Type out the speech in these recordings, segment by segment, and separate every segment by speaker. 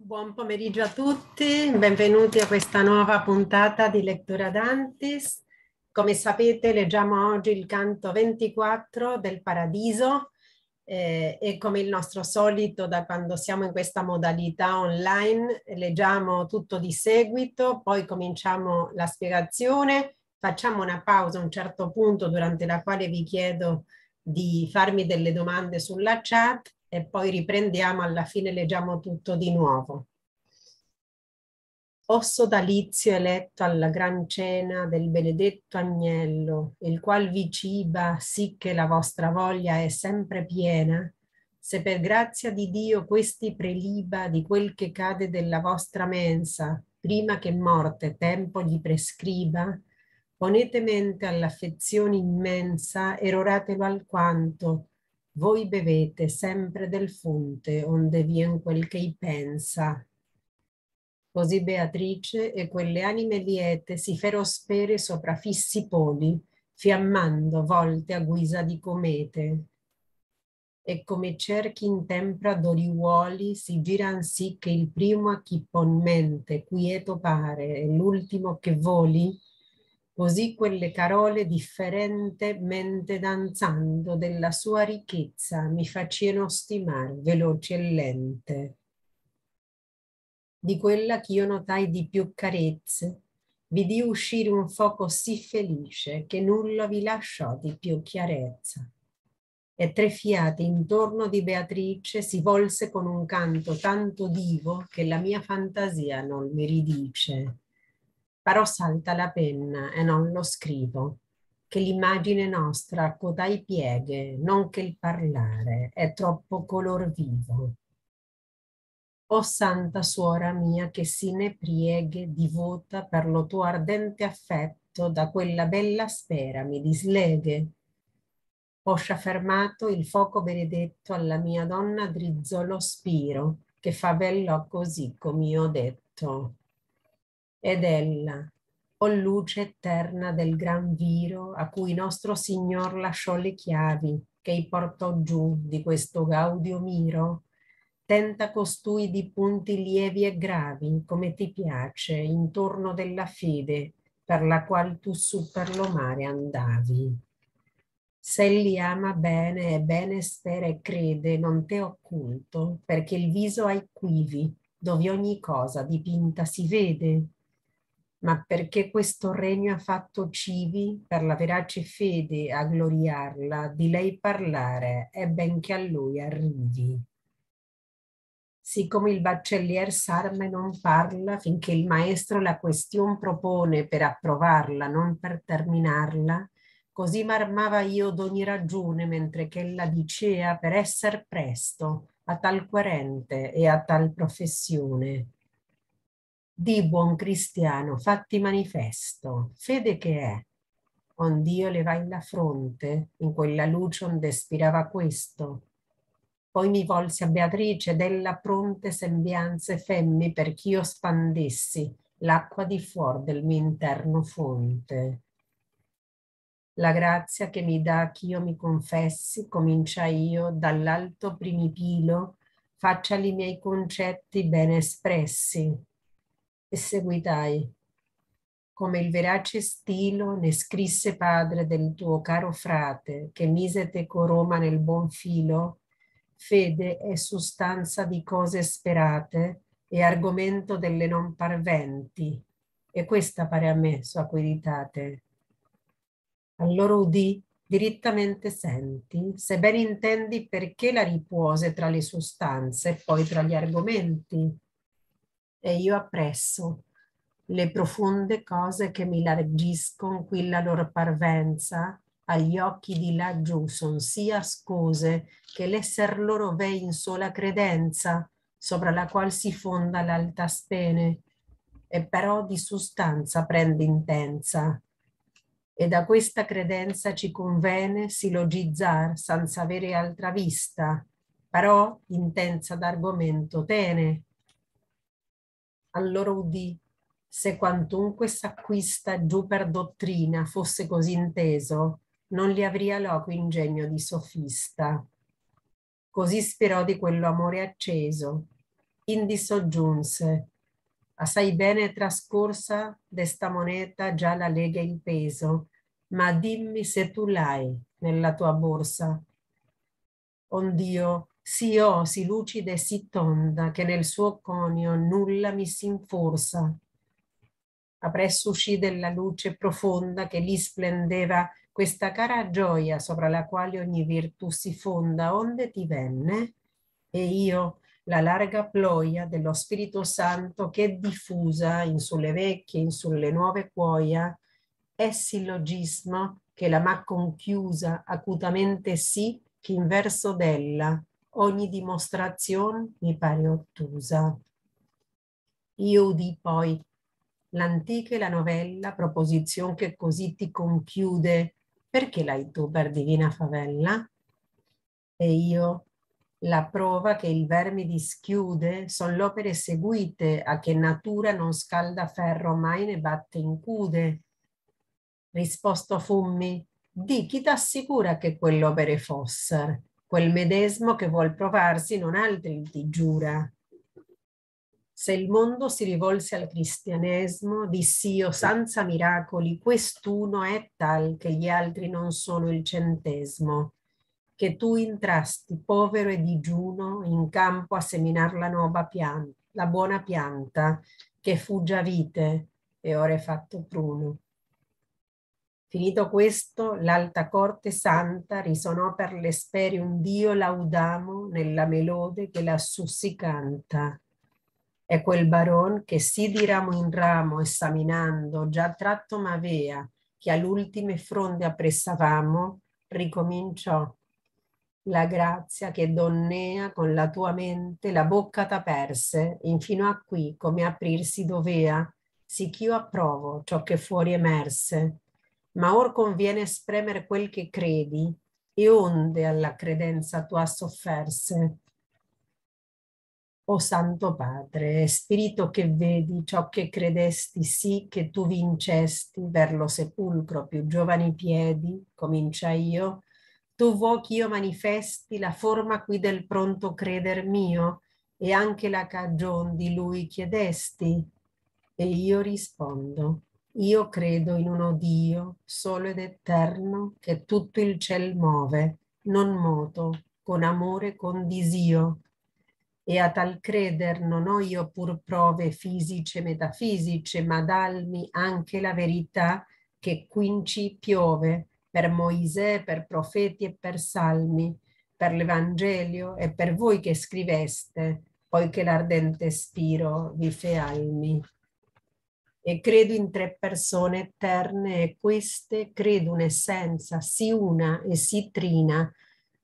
Speaker 1: Buon pomeriggio a tutti, benvenuti a questa nuova puntata di Lettura Dantis. Come sapete leggiamo oggi il canto 24 del Paradiso eh, e come il nostro solito da quando siamo in questa modalità online leggiamo tutto di seguito, poi cominciamo la spiegazione, facciamo una pausa a un certo punto durante la quale vi chiedo di farmi delle domande sulla chat e poi riprendiamo, alla fine leggiamo tutto di nuovo. O sodalizio eletto alla gran cena del benedetto agnello, il qual vi ciba sì che la vostra voglia è sempre piena, se per grazia di Dio questi preliba di quel che cade della vostra mensa, prima che morte tempo gli prescriba, ponete mente all'affezione immensa e roratelo alquanto, voi bevete sempre del fonte onde vien quel che i pensa. Così Beatrice e quelle anime liete si fero spere sopra fissi poli, fiammando volte a guisa di comete. E come cerchi in tempra d'oriuoli si giran sì che il primo a chi pon mente quieto pare e l'ultimo che voli, così quelle parole differentemente danzando della sua ricchezza mi facciano stimar veloce e lente. Di quella ch'io notai di più carezze, vidi uscire un fuoco sì felice che nulla vi lasciò di più chiarezza. E tre fiati intorno di Beatrice si volse con un canto tanto divo che la mia fantasia non mi ridice però salta la penna e eh, non lo scrivo, che l'immagine nostra coda i pieghe, non che il parlare, è troppo color vivo. O santa suora mia che si ne prieghe divota per lo tuo ardente affetto da quella bella spera mi disleghe. Poscia fermato il fuoco benedetto alla mia donna drizzo lo spiro che fa così come io ho detto ed ella, o luce eterna del gran viro a cui nostro Signor lasciò le chiavi che i portò giù di questo gaudio miro, tenta costui di punti lievi e gravi come ti piace intorno della fede per la qual tu su per lo mare andavi. Se li ama bene e bene spera e crede, non te occulto, perché il viso hai quivi, dove ogni cosa dipinta si vede, ma perché questo regno ha fatto civi per la verace fede a gloriarla, di lei parlare, e ben che a lui arrivi. Siccome il baccellier s'arma e non parla, finché il maestro la question propone per approvarla, non per terminarla, così m'armava io d'ogni ragione mentre che ella dicea per esser presto a tal querente e a tal professione di buon cristiano, fatti manifesto, fede che è. Ond'io levai la fronte in quella luce onde spirava questo. Poi mi volsi a Beatrice della pronte sembianze femmi perch'io spandessi l'acqua di fuor del mio interno fonte. La grazia che mi dà ch'io mi confessi, comincia io dall'alto primipilo, faccia li miei concetti ben espressi, e seguitai, come il verace stilo ne scrisse padre del tuo caro frate, che mise te Roma nel buon filo, fede è sostanza di cose sperate e argomento delle non parventi, e questa pare a me sua queritate. Allora udì, direttamente senti, se ben intendi perché la ripuose tra le sostanze e poi tra gli argomenti e io appresso le profonde cose che mi largiscono qui la loro parvenza agli occhi di laggiù son sia ascose che l'esser loro v'è in sola credenza sopra la qual si fonda l'alta spene e però di sostanza prende intensa e da questa credenza ci convene silogizzar senza avere altra vista però intensa d'argomento tene allora udì, se quantunque s'acquista giù per dottrina fosse così inteso, non li avria loco ingegno di sofista. Così spirò di quello amore acceso, indi soggiunse, assai bene trascorsa d'esta moneta già la lega in peso, ma dimmi se tu l'hai nella tua borsa. Ond'io, si o, si lucida e si tonda, che nel suo conio nulla mi si inforza. Appresso uscì della luce profonda che lì splendeva questa cara gioia sopra la quale ogni virtù si fonda, onde ti venne, e io, la larga ploia dello Spirito Santo che diffusa in sulle vecchie, in sulle nuove cuoia, è sillogismo che la ma conchiusa acutamente sì, che in verso della, Ogni dimostrazione mi pare ottusa. Io udì poi l'antica e la novella proposizione che così ti conchiude, perché l'hai tu per divina favella? E io, la prova che il verme dischiude son l'opere seguite a che natura non scalda ferro mai ne batte in cude. Risposto fummi, di chi t'assicura che quell'opere fosser? Quel medesimo che vuol provarsi non altri ti giura. Se il mondo si rivolse al cristianesimo, diss'io senza miracoli, quest'uno è tal che gli altri non sono il centesimo che tu intrasti povero e digiuno in campo a seminar la nuova pianta, la buona pianta che fu già vite e ora è fatto pruno. Finito questo, l'alta corte santa risonò per le sfere un Dio laudamo nella melode che lassù si canta. E quel baron che sì di ramo in ramo esaminando già tratto m'avea, che all'ultime fronde appressavamo, ricominciò. La grazia che donnea con la tua mente la bocca t'aperse, infino a qui come aprirsi dovea, sicch'io approvo ciò che fuori emerse ma or conviene spremere quel che credi, e onde alla credenza tua sofferse. O Santo Padre, Spirito che vedi ciò che credesti, sì che tu vincesti per lo sepolcro più giovani piedi, comincia io, tu vuoi che io manifesti la forma qui del pronto creder mio e anche la cagion di lui chiedesti? E io rispondo, io credo in uno Dio, solo ed eterno, che tutto il ciel muove, non moto, con amore con disio. E a tal creder non ho io pur prove fisice, metafisiche, ma dalmi anche la verità che quinci piove per Moisè, per profeti e per salmi, per l'Evangelio e per voi che scriveste, poiché l'ardente spiro vi fe almi e credo in tre persone eterne e queste credo un'essenza, si una e si trina,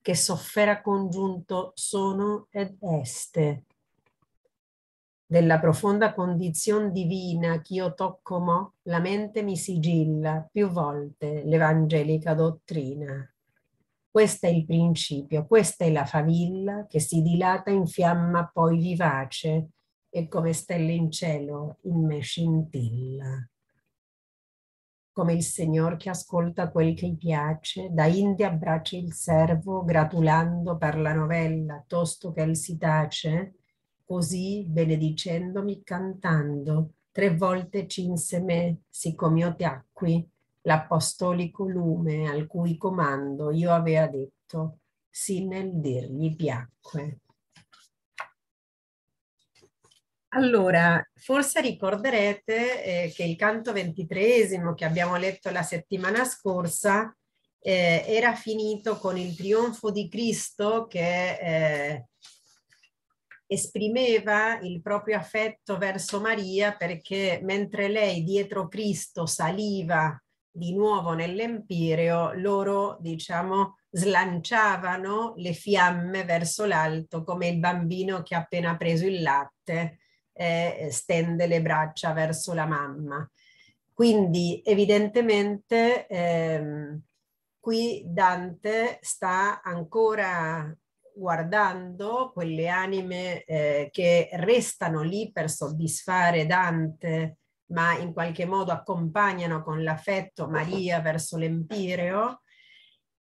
Speaker 1: che soffera congiunto sono ed este. Della profonda condizione divina ch'io tocco mo, la mente mi sigilla più volte l'evangelica dottrina. Questo è il principio, questa è la favilla che si dilata in fiamma poi vivace, e come stelle in cielo in me scintilla. Come il Signor che ascolta quel che gli piace, da Indi abbraccia il servo, gratulando per la novella, tosto che il si tace, così benedicendomi cantando, tre volte cinse me, siccome io ti acqui, l'apostolico lume al cui comando io avea detto, sì nel dirgli piacque. Allora, forse ricorderete eh, che il canto ventitreesimo che abbiamo letto la settimana scorsa eh, era finito con il trionfo di Cristo che eh, esprimeva il proprio affetto verso Maria perché mentre lei dietro Cristo saliva di nuovo nell'Empireo, loro, diciamo, slanciavano le fiamme verso l'alto come il bambino che ha appena preso il latte eh, stende le braccia verso la mamma. Quindi evidentemente ehm, qui Dante sta ancora guardando quelle anime eh, che restano lì per soddisfare Dante, ma in qualche modo accompagnano con l'affetto Maria verso l'Empireo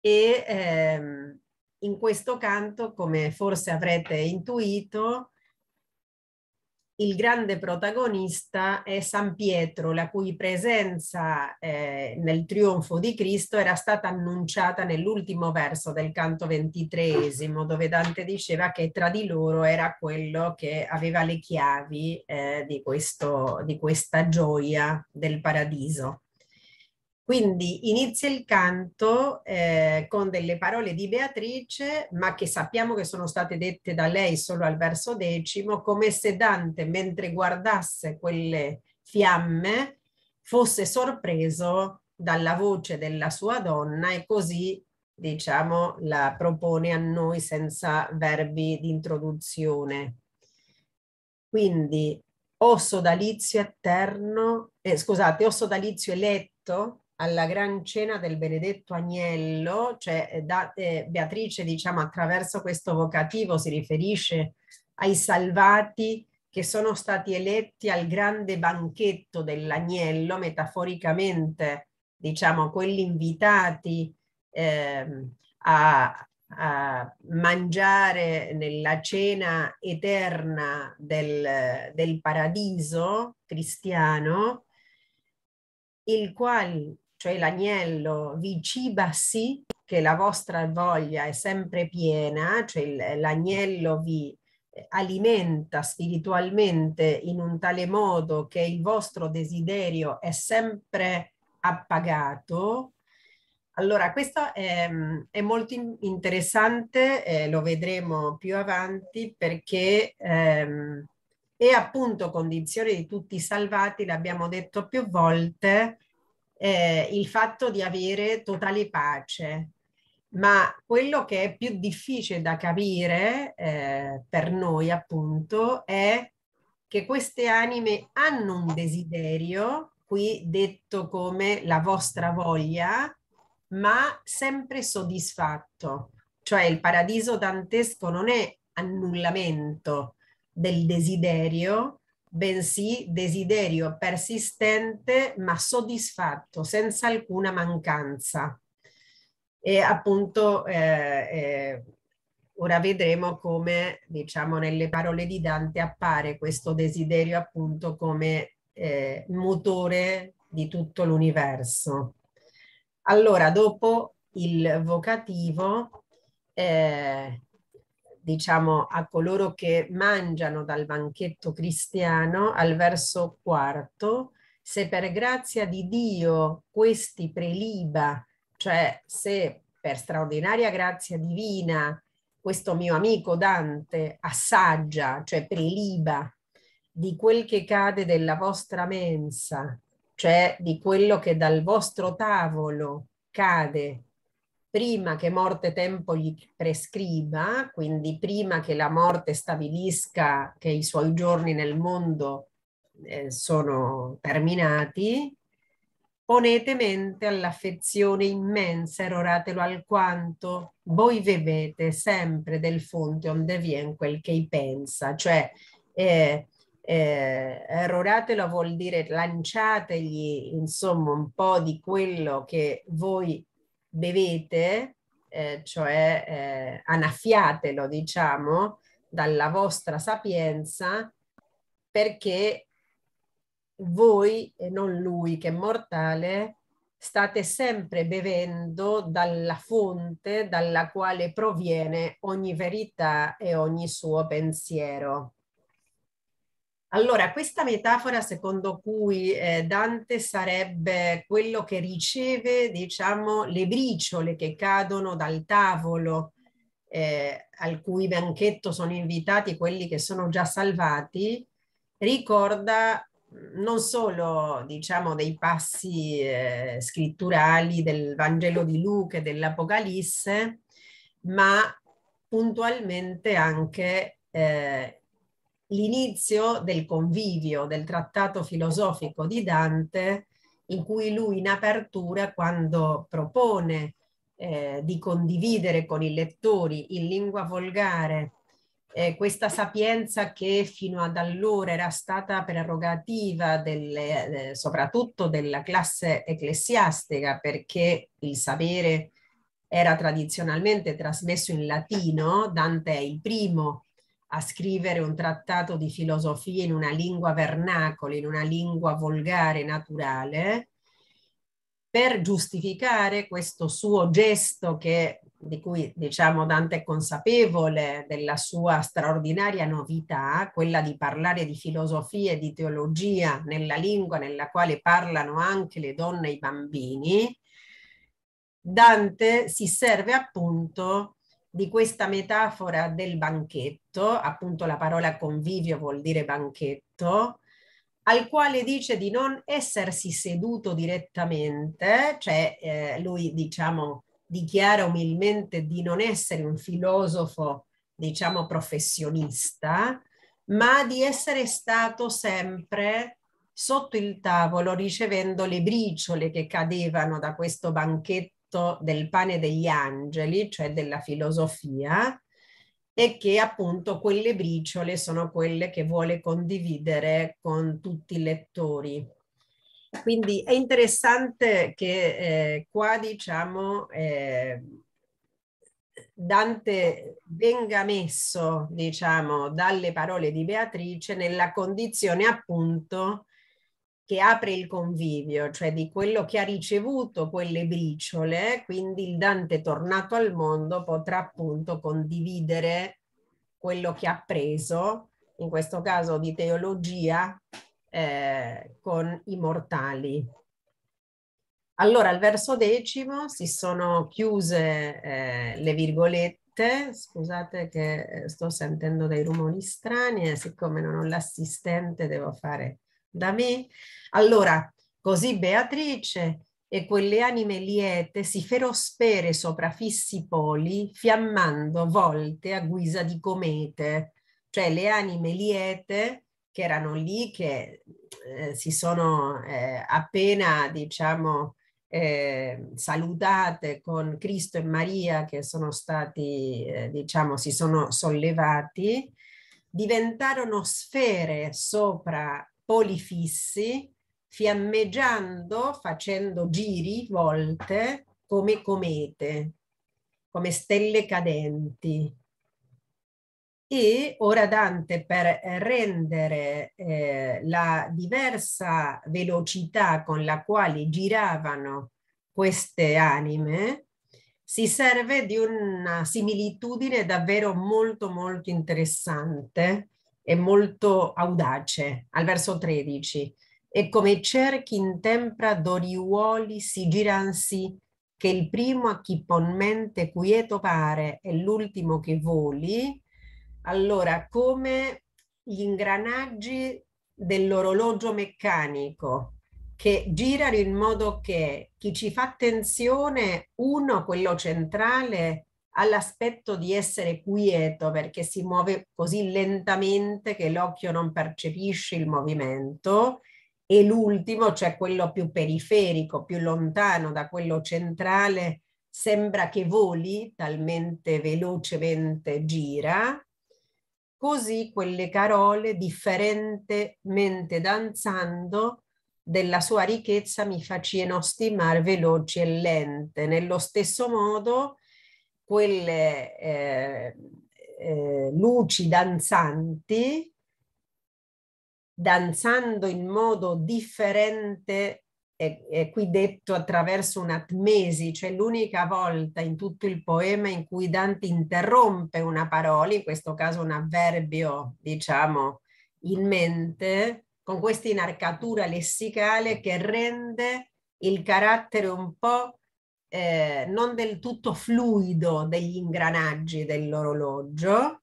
Speaker 1: e ehm, in questo canto, come forse avrete intuito, il grande protagonista è San Pietro, la cui presenza eh, nel trionfo di Cristo era stata annunciata nell'ultimo verso del canto ventitreesimo, dove Dante diceva che tra di loro era quello che aveva le chiavi eh, di, questo, di questa gioia del paradiso. Quindi inizia il canto eh, con delle parole di Beatrice, ma che sappiamo che sono state dette da lei solo al verso decimo, come se Dante, mentre guardasse quelle fiamme, fosse sorpreso dalla voce della sua donna e così, diciamo, la propone a noi senza verbi di introduzione. Quindi, o sodalizio eterno, eh, scusate, o sodalizio eletto, alla gran cena del benedetto agnello, cioè eh, da, eh, Beatrice diciamo attraverso questo vocativo si riferisce ai salvati che sono stati eletti al grande banchetto dell'agnello, metaforicamente diciamo quelli invitati eh, a, a, mangiare nella cena eterna del, del paradiso cristiano, il quale cioè l'agnello vi ciba sì che la vostra voglia è sempre piena, cioè l'agnello vi eh, alimenta spiritualmente in un tale modo che il vostro desiderio è sempre appagato. Allora, questo è, è molto interessante, eh, lo vedremo più avanti, perché ehm, è appunto condizione di tutti i salvati, l'abbiamo detto più volte, eh, il fatto di avere totale pace. Ma quello che è più difficile da capire eh, per noi, appunto, è che queste anime hanno un desiderio, qui detto come la vostra voglia, ma sempre soddisfatto. Cioè il paradiso dantesco non è annullamento del desiderio, bensì desiderio persistente ma soddisfatto, senza alcuna mancanza. E appunto eh, eh, ora vedremo come, diciamo, nelle parole di Dante appare questo desiderio appunto come eh, motore di tutto l'universo. Allora, dopo il vocativo, eh, diciamo, a coloro che mangiano dal banchetto cristiano al verso quarto, se per grazia di Dio questi preliba, cioè se per straordinaria grazia divina questo mio amico Dante assaggia, cioè preliba di quel che cade dalla vostra mensa, cioè di quello che dal vostro tavolo cade prima che morte tempo gli prescriva, quindi prima che la morte stabilisca che i suoi giorni nel mondo eh, sono terminati, ponete mente all'affezione immensa, eroratelo alquanto, voi vivete sempre del fonte onde viene quel che pensa, cioè eh, eh, eroratelo vuol dire lanciategli insomma un po' di quello che voi bevete, eh, cioè eh, annaffiatelo, diciamo, dalla vostra sapienza, perché voi e non lui che è mortale state sempre bevendo dalla fonte dalla quale proviene ogni verità e ogni suo pensiero. Allora, questa metafora secondo cui eh, Dante sarebbe quello che riceve, diciamo, le briciole che cadono dal tavolo eh, al cui banchetto sono invitati quelli che sono già salvati, ricorda mm, non solo, diciamo, dei passi eh, scritturali del Vangelo di Luca e dell'Apocalisse, ma puntualmente anche eh, l'inizio del convivio, del trattato filosofico di Dante, in cui lui in apertura, quando propone eh, di condividere con i lettori in lingua volgare eh, questa sapienza che fino ad allora era stata prerogativa delle, eh, soprattutto della classe ecclesiastica, perché il sapere era tradizionalmente trasmesso in latino, Dante è il primo a scrivere un trattato di filosofia in una lingua vernacola, in una lingua volgare, naturale, per giustificare questo suo gesto che, di cui diciamo Dante è consapevole della sua straordinaria novità, quella di parlare di filosofia e di teologia nella lingua nella quale parlano anche le donne e i bambini, Dante si serve appunto di questa metafora del banchetto, appunto la parola convivio vuol dire banchetto, al quale dice di non essersi seduto direttamente, cioè eh, lui diciamo dichiara umilmente di non essere un filosofo, diciamo professionista, ma di essere stato sempre sotto il tavolo ricevendo le briciole che cadevano da questo banchetto fatto del pane degli angeli, cioè della filosofia, e che appunto quelle briciole sono quelle che vuole condividere con tutti i lettori. Quindi è interessante che eh, qua diciamo eh, Dante venga messo diciamo dalle parole di Beatrice nella condizione appunto che apre il convivio, cioè di quello che ha ricevuto quelle briciole, quindi il Dante tornato al mondo potrà appunto condividere quello che ha preso, in questo caso di teologia, eh, con i mortali. Allora, al verso decimo si sono chiuse eh, le virgolette, scusate che eh, sto sentendo dei rumori strani e eh, siccome non ho l'assistente devo fare da me. Allora, così Beatrice e quelle anime liete si ferospere sopra fissi poli, fiammando volte a guisa di comete. Cioè le anime liete che erano lì, che eh, si sono eh, appena, diciamo, eh, salutate con Cristo e Maria che sono stati, eh, diciamo, si sono sollevati, diventarono sfere sopra polifissi, fiammeggiando, facendo giri, volte, come comete, come stelle cadenti. E ora Dante, per rendere eh, la diversa velocità con la quale giravano queste anime, si serve di una similitudine davvero molto molto interessante è molto audace, al verso 13. E come cerchi in tempra d'oriuoli si giransi, che il primo a chi pon mente quieto pare è l'ultimo che voli. Allora, come gli ingranaggi dell'orologio meccanico che girano in modo che chi ci fa attenzione, uno, quello centrale, all'aspetto di essere quieto perché si muove così lentamente che l'occhio non percepisce il movimento e l'ultimo, cioè quello più periferico, più lontano da quello centrale, sembra che voli talmente velocemente gira. Così quelle carole, differentemente danzando, della sua ricchezza mi facevano stimare veloci e lente. Nello stesso modo, quelle eh, eh, luci danzanti, danzando in modo differente, è, è qui detto attraverso un'atmesi, cioè l'unica volta in tutto il poema in cui Dante interrompe una parola, in questo caso un avverbio, diciamo, in mente, con questa inarcatura lessicale che rende il carattere un po' eh, non del tutto fluido degli ingranaggi dell'orologio,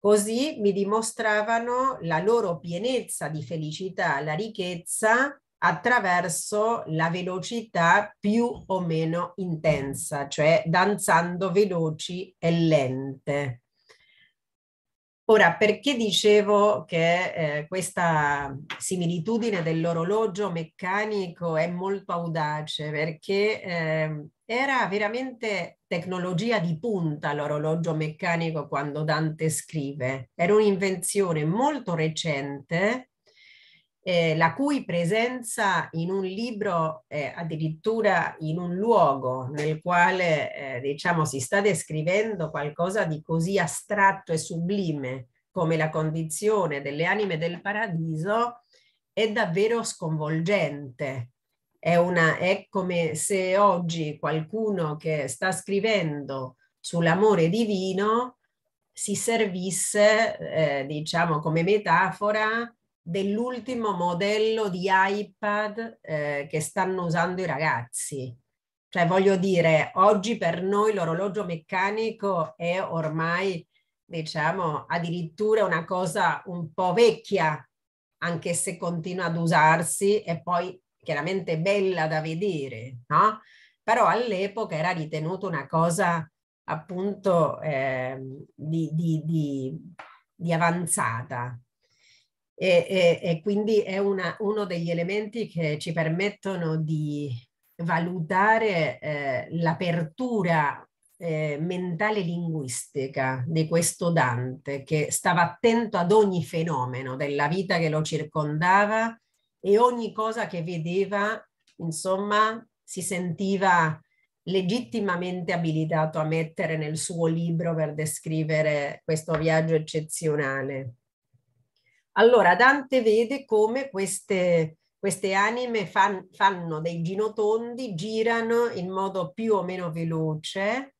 Speaker 1: così mi dimostravano la loro pienezza di felicità, la ricchezza attraverso la velocità più o meno intensa, cioè danzando veloci e lente. Ora, perché dicevo che eh, questa similitudine dell'orologio meccanico è molto audace? Perché eh, era veramente tecnologia di punta l'orologio meccanico quando Dante scrive. Era un'invenzione molto recente eh, la cui presenza in un libro, eh, addirittura in un luogo nel quale eh, diciamo, si sta descrivendo qualcosa di così astratto e sublime come la condizione delle anime del paradiso, è davvero sconvolgente. È, una, è come se oggi qualcuno che sta scrivendo sull'amore divino si servisse, eh, diciamo, come metafora dell'ultimo modello di iPad eh, che stanno usando i ragazzi. Cioè, voglio dire, oggi per noi l'orologio meccanico è ormai, diciamo, addirittura una cosa un po' vecchia, anche se continua ad usarsi e poi chiaramente bella da vedere, no? Però all'epoca era ritenuto una cosa appunto eh, di, di, di, di avanzata, e, e, e quindi è una, uno degli elementi che ci permettono di valutare eh, l'apertura eh, mentale linguistica di questo Dante che stava attento ad ogni fenomeno della vita che lo circondava e ogni cosa che vedeva, insomma, si sentiva legittimamente abilitato a mettere nel suo libro per descrivere questo viaggio eccezionale. Allora Dante vede come queste, queste anime fan, fanno dei ginotondi, girano in modo più o meno veloce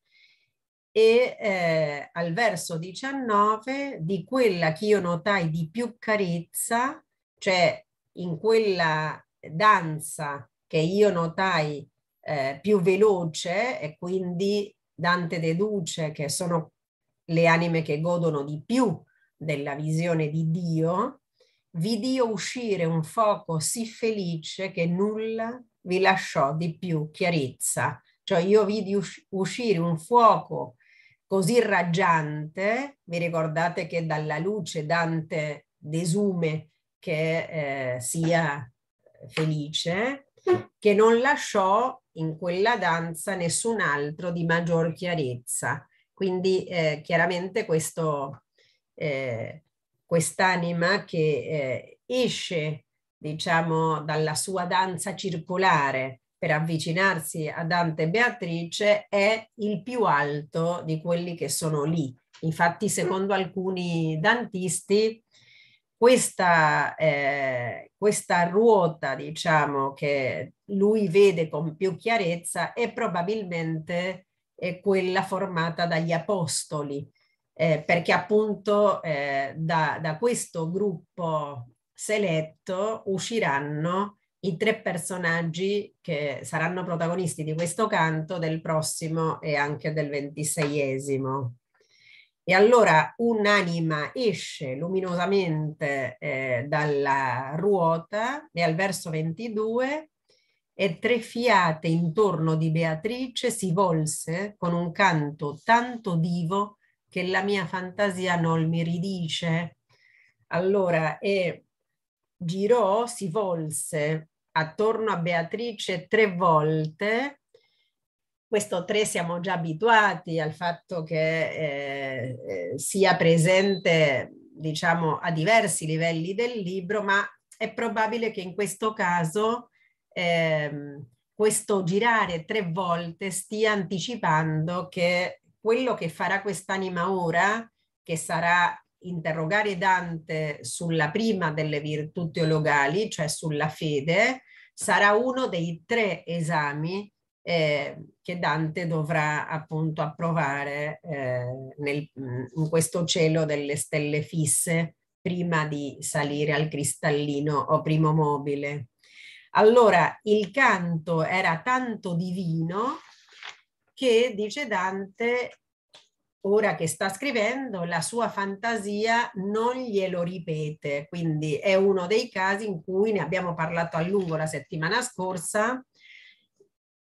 Speaker 1: e eh, al verso 19 di quella che io notai di più carezza, cioè in quella danza che io notai eh, più veloce e quindi Dante deduce che sono le anime che godono di più della visione di Dio, vi dio uscire un fuoco sì felice che nulla vi lasciò di più chiarezza. Cioè io vidi uscire un fuoco così raggiante, vi ricordate che dalla luce Dante desume che eh, sia felice, che non lasciò in quella danza nessun altro di maggior chiarezza. Quindi eh, chiaramente questo eh, quest'anima che eh, esce, diciamo, dalla sua danza circolare per avvicinarsi a Dante e Beatrice è il più alto di quelli che sono lì. Infatti, mm. secondo alcuni dantisti, questa, eh, questa, ruota, diciamo, che lui vede con più chiarezza è probabilmente eh, quella formata dagli apostoli, eh, perché appunto eh, da, da, questo gruppo seletto usciranno i tre personaggi che saranno protagonisti di questo canto del prossimo e anche del ventiseiesimo. E allora un'anima esce luminosamente eh, dalla ruota e al verso 22 e tre fiate intorno di Beatrice si volse con un canto tanto vivo che la mia fantasia non mi ridice. Allora, e girò, si volse attorno a Beatrice tre volte. Questo tre siamo già abituati al fatto che eh, eh sia presente, diciamo, a diversi livelli del libro, ma è probabile che in questo caso eh, questo girare tre volte stia anticipando che quello che farà quest'anima ora, che sarà interrogare Dante sulla prima delle virtù teologali, cioè sulla fede, sarà uno dei tre esami eh, che Dante dovrà appunto approvare eh, nel, in questo cielo delle stelle fisse prima di salire al cristallino o primo mobile. Allora, il canto era tanto divino che dice Dante, ora che sta scrivendo, la sua fantasia non glielo ripete. Quindi è uno dei casi in cui ne abbiamo parlato a lungo la settimana scorsa.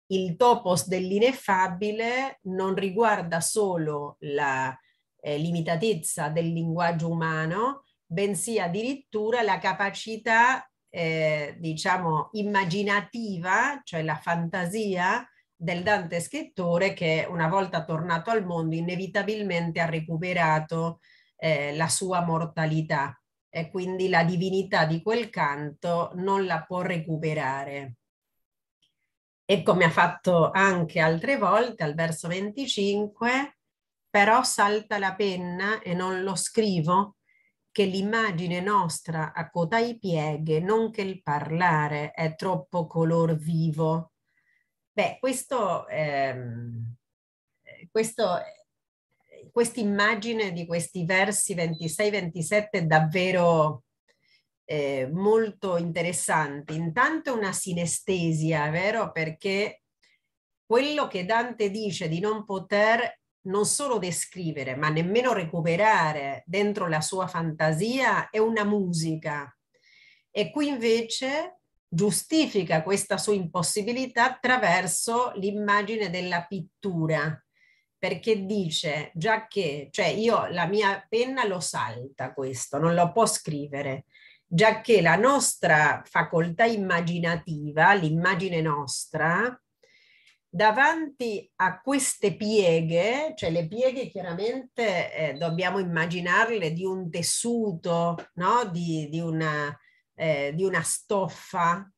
Speaker 1: Il topos dell'ineffabile non riguarda solo la eh, limitatezza del linguaggio umano, bensì addirittura la capacità, eh, diciamo, immaginativa, cioè la fantasia, del Dante scrittore che una volta tornato al mondo inevitabilmente ha recuperato eh, la sua mortalità e quindi la divinità di quel canto non la può recuperare. E come ha fatto anche altre volte al verso 25, però salta la penna e non lo scrivo, che l'immagine nostra a cotai pieghe, non che il parlare è troppo color vivo, Beh, questo, ehm, eh, questo eh, questa immagine di questi versi 26-27 è davvero eh, molto interessante. Intanto è una sinestesia, vero? Perché quello che Dante dice di non poter non solo descrivere, ma nemmeno recuperare dentro la sua fantasia è una musica. E qui invece giustifica questa sua impossibilità attraverso l'immagine della pittura, perché dice già che, cioè io la mia penna lo salta questo, non lo può scrivere, già che la nostra facoltà immaginativa, l'immagine nostra, davanti a queste pieghe, cioè le pieghe chiaramente eh, dobbiamo immaginarle di un tessuto, no? di, di una, eh, di una stoffa,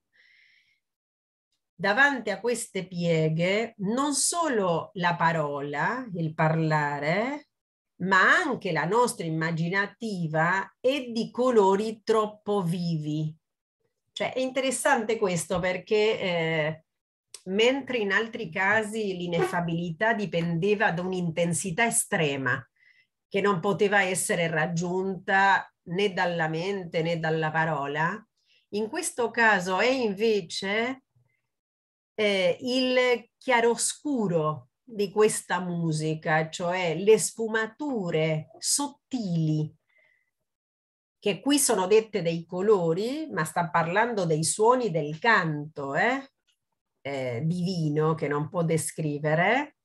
Speaker 1: davanti a queste pieghe non solo la parola, il parlare, ma anche la nostra immaginativa è di colori troppo vivi. Cioè è interessante questo perché eh, mentre in altri casi l'ineffabilità dipendeva da un'intensità estrema che non poteva essere raggiunta né dalla mente né dalla parola, in questo caso è invece eh, il chiaroscuro di questa musica, cioè le sfumature sottili che qui sono dette dei colori, ma sta parlando dei suoni del canto eh? Eh, divino che non può descrivere,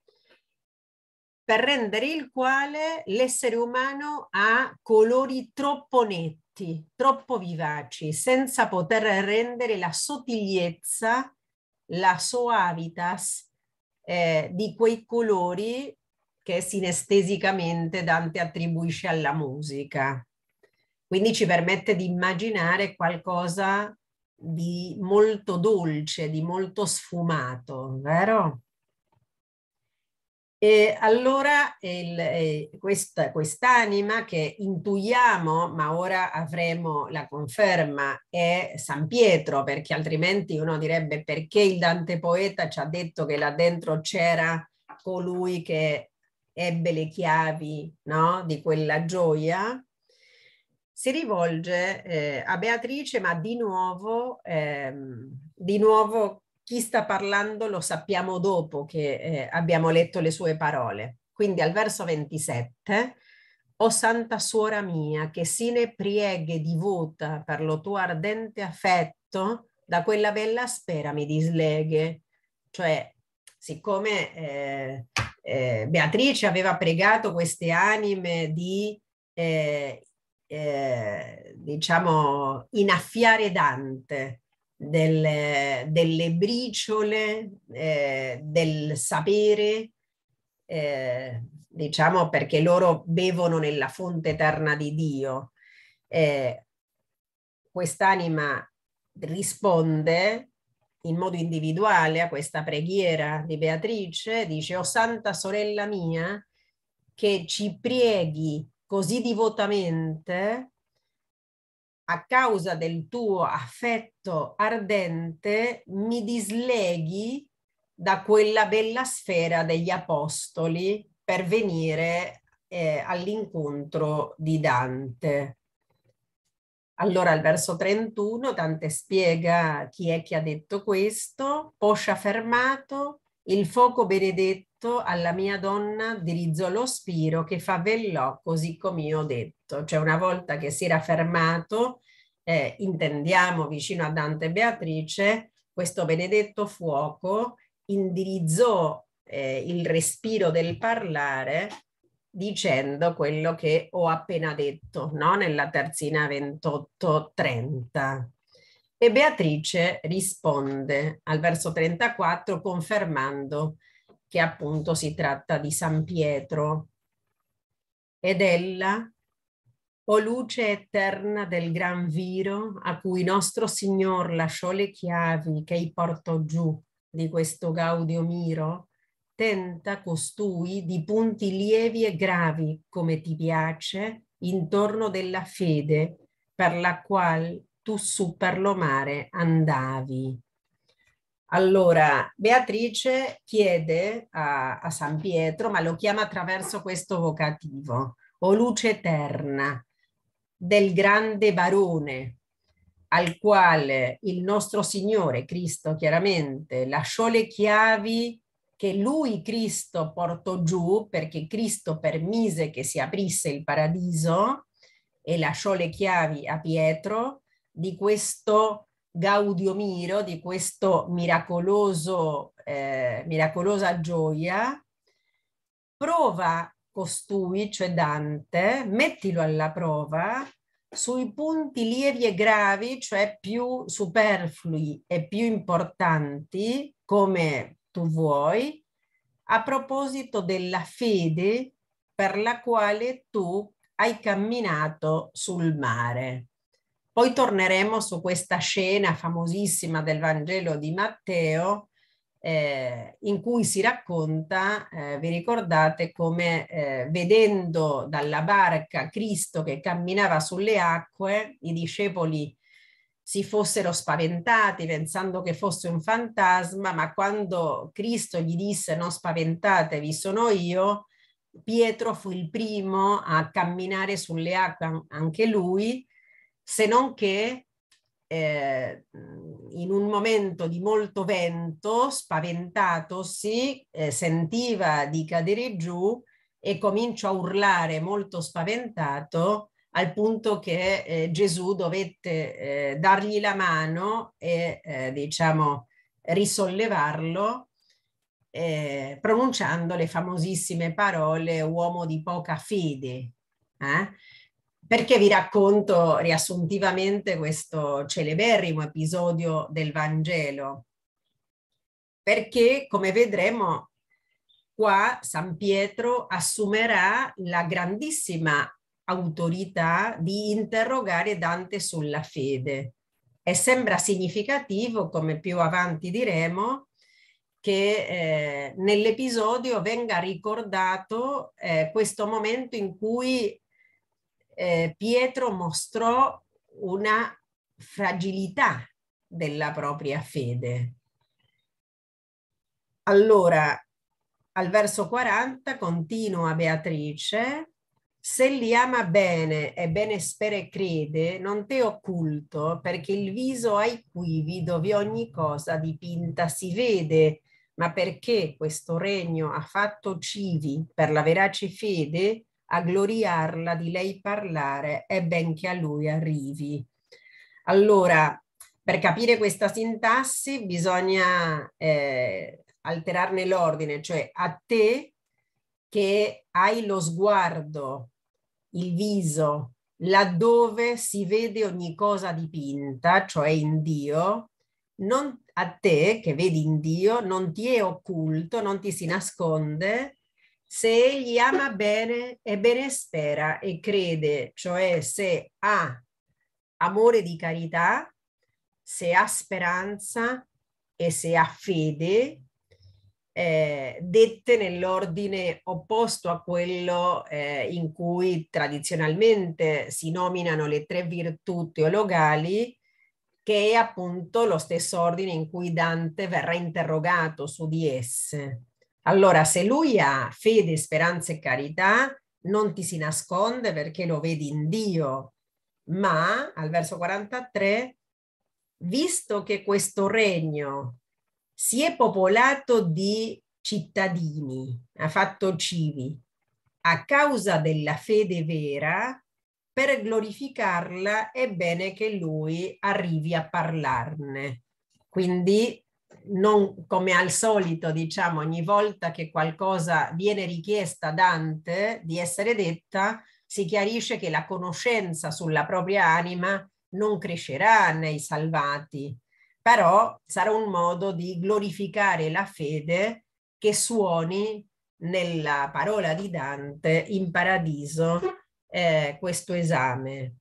Speaker 1: per rendere il quale l'essere umano ha colori troppo netti, troppo vivaci, senza poter rendere la sottigliezza, la soavitas eh, di quei colori che sinestesicamente Dante attribuisce alla musica. Quindi ci permette di immaginare qualcosa di molto dolce, di molto sfumato, vero? E allora eh, quest'anima che intuiamo, ma ora avremo la conferma, è San Pietro, perché altrimenti uno direbbe perché il Dante poeta ci ha detto che là dentro c'era colui che ebbe le chiavi no? di quella gioia, si rivolge eh, a Beatrice, ma di nuovo, ehm, di nuovo chi sta parlando lo sappiamo dopo che eh, abbiamo letto le sue parole. Quindi al verso 27, o Santa Suora mia, che si ne prieghe divota per lo tuo ardente affetto, da quella bella spera mi disleghe. Cioè, siccome eh, eh, Beatrice aveva pregato queste anime di, eh, eh, diciamo, innaffiare Dante, del, delle briciole, eh, del sapere, eh, diciamo perché loro bevono nella fonte eterna di Dio. Eh, quest'anima risponde in modo individuale a questa preghiera di Beatrice, dice, o oh Santa Sorella mia, che ci prieghi così divotamente a causa del tuo affetto ardente mi disleghi da quella bella sfera degli apostoli per venire eh, all'incontro di Dante. Allora al verso 31 Dante spiega chi è che ha detto questo, poscia fermato, il fuoco benedetto detto alla mia donna dirizzo lo spiro che favellò così come io ho detto. Cioè una volta che si era fermato, eh, intendiamo vicino a Dante e Beatrice, questo benedetto fuoco indirizzò eh, il respiro del parlare dicendo quello che ho appena detto, no? nella terzina 28-30. E Beatrice risponde al verso 34 confermando che appunto si tratta di San Pietro. Ed ella, o luce eterna del gran viro a cui nostro Signor lasciò le chiavi che i portò giù di questo Gaudio Miro, tenta costui di punti lievi e gravi, come ti piace, intorno della fede per la qual tu su per lo mare andavi. Allora, Beatrice chiede a, a, San Pietro, ma lo chiama attraverso questo vocativo, o luce eterna, del grande barone, al quale il nostro Signore Cristo chiaramente lasciò le chiavi che lui Cristo portò giù, perché Cristo permise che si aprisse il paradiso e lasciò le chiavi a Pietro di questo Gaudio Miro, di questo miracoloso, eh, miracolosa gioia, prova costui, cioè Dante, mettilo alla prova sui punti lievi e gravi, cioè più superflui e più importanti, come tu vuoi, a proposito della fede per la quale tu hai camminato sul mare. Poi torneremo su questa scena famosissima del Vangelo di Matteo, eh, in cui si racconta, eh, vi ricordate, come eh, vedendo dalla barca Cristo che camminava sulle acque, i discepoli si fossero spaventati pensando che fosse un fantasma, ma quando Cristo gli disse non spaventatevi, sono io, Pietro fu il primo a camminare sulle acque anche lui se non che eh, in un momento di molto vento, spaventatosi, eh, sentiva di cadere giù e cominciò a urlare molto spaventato al punto che eh, Gesù dovette eh, dargli la mano e eh, diciamo risollevarlo eh, pronunciando le famosissime parole uomo di poca fede. Eh? Perché vi racconto riassuntivamente questo celeberrimo episodio del Vangelo? Perché, come vedremo, qua San Pietro assumerà la grandissima autorità di interrogare Dante sulla fede. E sembra significativo, come più avanti diremo, che eh, nell'episodio venga ricordato eh, questo momento in cui eh, Pietro mostrò una fragilità della propria fede. Allora, al verso 40 continua Beatrice, se li ama bene e bene spera e crede, non te occulto, perché il viso hai quivi dove ogni cosa dipinta si vede, ma perché questo regno ha fatto civi per la verace fede, a gloriarla, di lei parlare, e benché a lui arrivi. Allora, per capire questa sintassi bisogna eh, alterarne l'ordine, cioè a te che hai lo sguardo, il viso, laddove si vede ogni cosa dipinta, cioè in Dio, non, a te che vedi in Dio non ti è occulto, non ti si nasconde se egli ama bene e bene spera e crede, cioè se ha amore di carità, se ha speranza e se ha fede, eh, dette nell'ordine opposto a quello eh, in cui tradizionalmente si nominano le tre virtù teologali, che è appunto lo stesso ordine in cui Dante verrà interrogato su di esse. Allora, se lui ha fede, speranza e carità, non ti si nasconde perché lo vedi in Dio, ma al verso 43, visto che questo regno si è popolato di cittadini, ha fatto civi, a causa della fede vera, per glorificarla è bene che lui arrivi a parlarne. Quindi non come al solito, diciamo, ogni volta che qualcosa viene richiesta a Dante di essere detta, si chiarisce che la conoscenza sulla propria anima non crescerà nei salvati, però sarà un modo di glorificare la fede che suoni nella parola di Dante in paradiso eh, questo esame.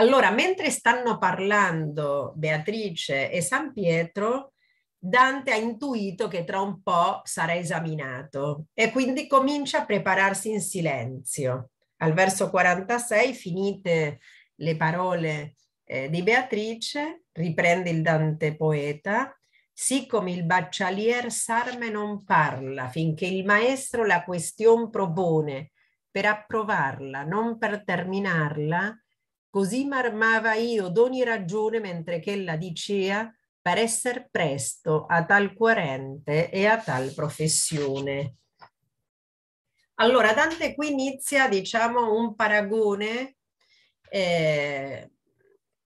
Speaker 1: Allora, mentre stanno parlando Beatrice e San Pietro, Dante ha intuito che tra un po' sarà esaminato e quindi comincia a prepararsi in silenzio. Al verso 46, finite le parole eh, di Beatrice, riprende il Dante poeta, siccome il baccialier s'arme non parla finché il maestro la question propone per approvarla, non per terminarla, Così m'armava io d'ogni ragione mentre che ella dicea per essere presto a tal quarente e a tal professione. Allora, Dante qui inizia, diciamo, un paragone eh,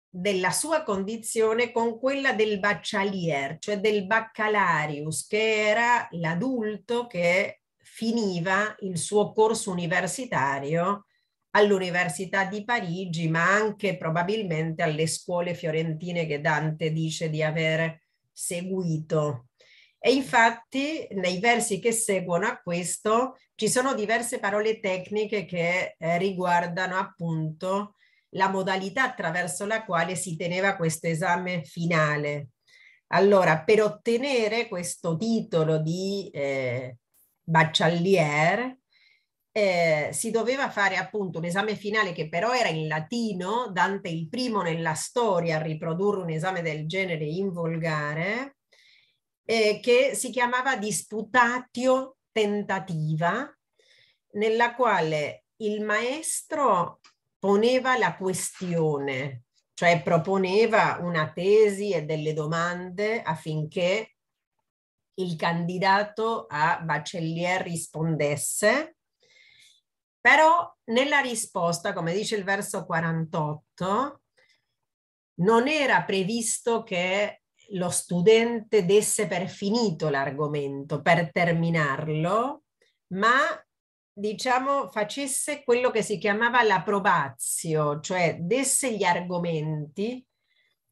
Speaker 1: della sua condizione con quella del bachelier, cioè del baccalarius, che era l'adulto che finiva il suo corso universitario all'Università di Parigi, ma anche probabilmente alle scuole fiorentine che Dante dice di aver seguito. E infatti nei versi che seguono a questo ci sono diverse parole tecniche che eh, riguardano appunto la modalità attraverso la quale si teneva questo esame finale. Allora, per ottenere questo titolo di eh, baccialier, eh, si doveva fare appunto un esame finale che però era in latino, Dante il primo nella storia a riprodurre un esame del genere in volgare, eh, che si chiamava Disputatio Tentativa, nella quale il maestro poneva la questione, cioè proponeva una tesi e delle domande affinché il candidato a bachelier rispondesse però nella risposta, come dice il verso 48, non era previsto che lo studente desse per finito l'argomento, per terminarlo, ma diciamo facesse quello che si chiamava l'approbazio, cioè desse gli argomenti,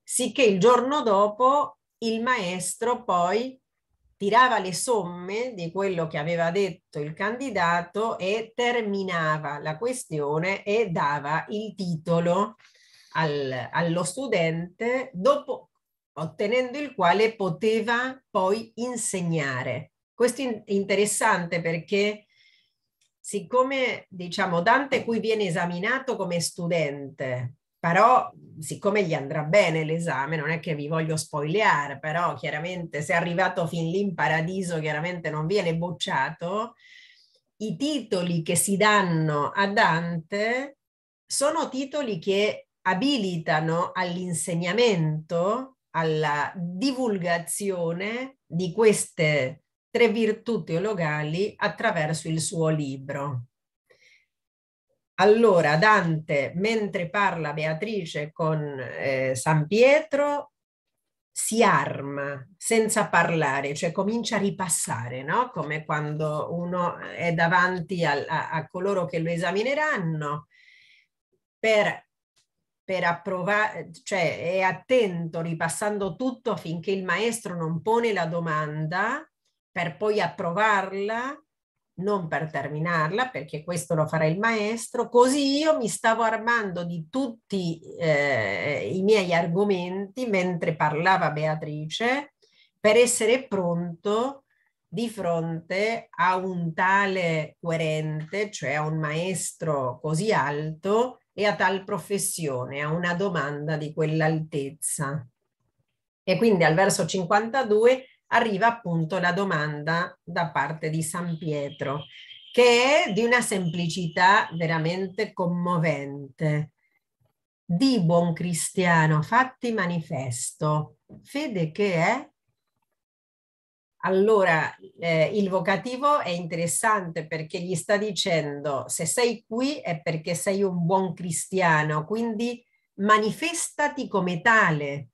Speaker 1: sicché il giorno dopo il maestro poi tirava le somme di quello che aveva detto il candidato e terminava la questione e dava il titolo al, allo studente dopo ottenendo il quale poteva poi insegnare. Questo è interessante perché siccome diciamo Dante qui viene esaminato come studente però siccome gli andrà bene l'esame, non è che vi voglio spoileare, però chiaramente se è arrivato fin lì in paradiso, chiaramente non viene bocciato, i titoli che si danno a Dante sono titoli che abilitano all'insegnamento, alla divulgazione di queste tre virtù teologali attraverso il suo libro. Allora, Dante, mentre parla Beatrice con eh, San Pietro, si arma senza parlare, cioè comincia a ripassare, no? come quando uno è davanti a, a, a coloro che lo esamineranno, per, per approvare, cioè è attento ripassando tutto finché il maestro non pone la domanda per poi approvarla non per terminarla, perché questo lo farà il maestro, così io mi stavo armando di tutti eh, i miei argomenti mentre parlava Beatrice per essere pronto di fronte a un tale coerente, cioè a un maestro così alto e a tal professione, a una domanda di quell'altezza. E quindi al verso 52 arriva appunto la domanda da parte di San Pietro, che è di una semplicità veramente commovente. Di buon cristiano, fatti manifesto, fede che è? Allora, eh, il vocativo è interessante perché gli sta dicendo se sei qui è perché sei un buon cristiano, quindi manifestati come tale,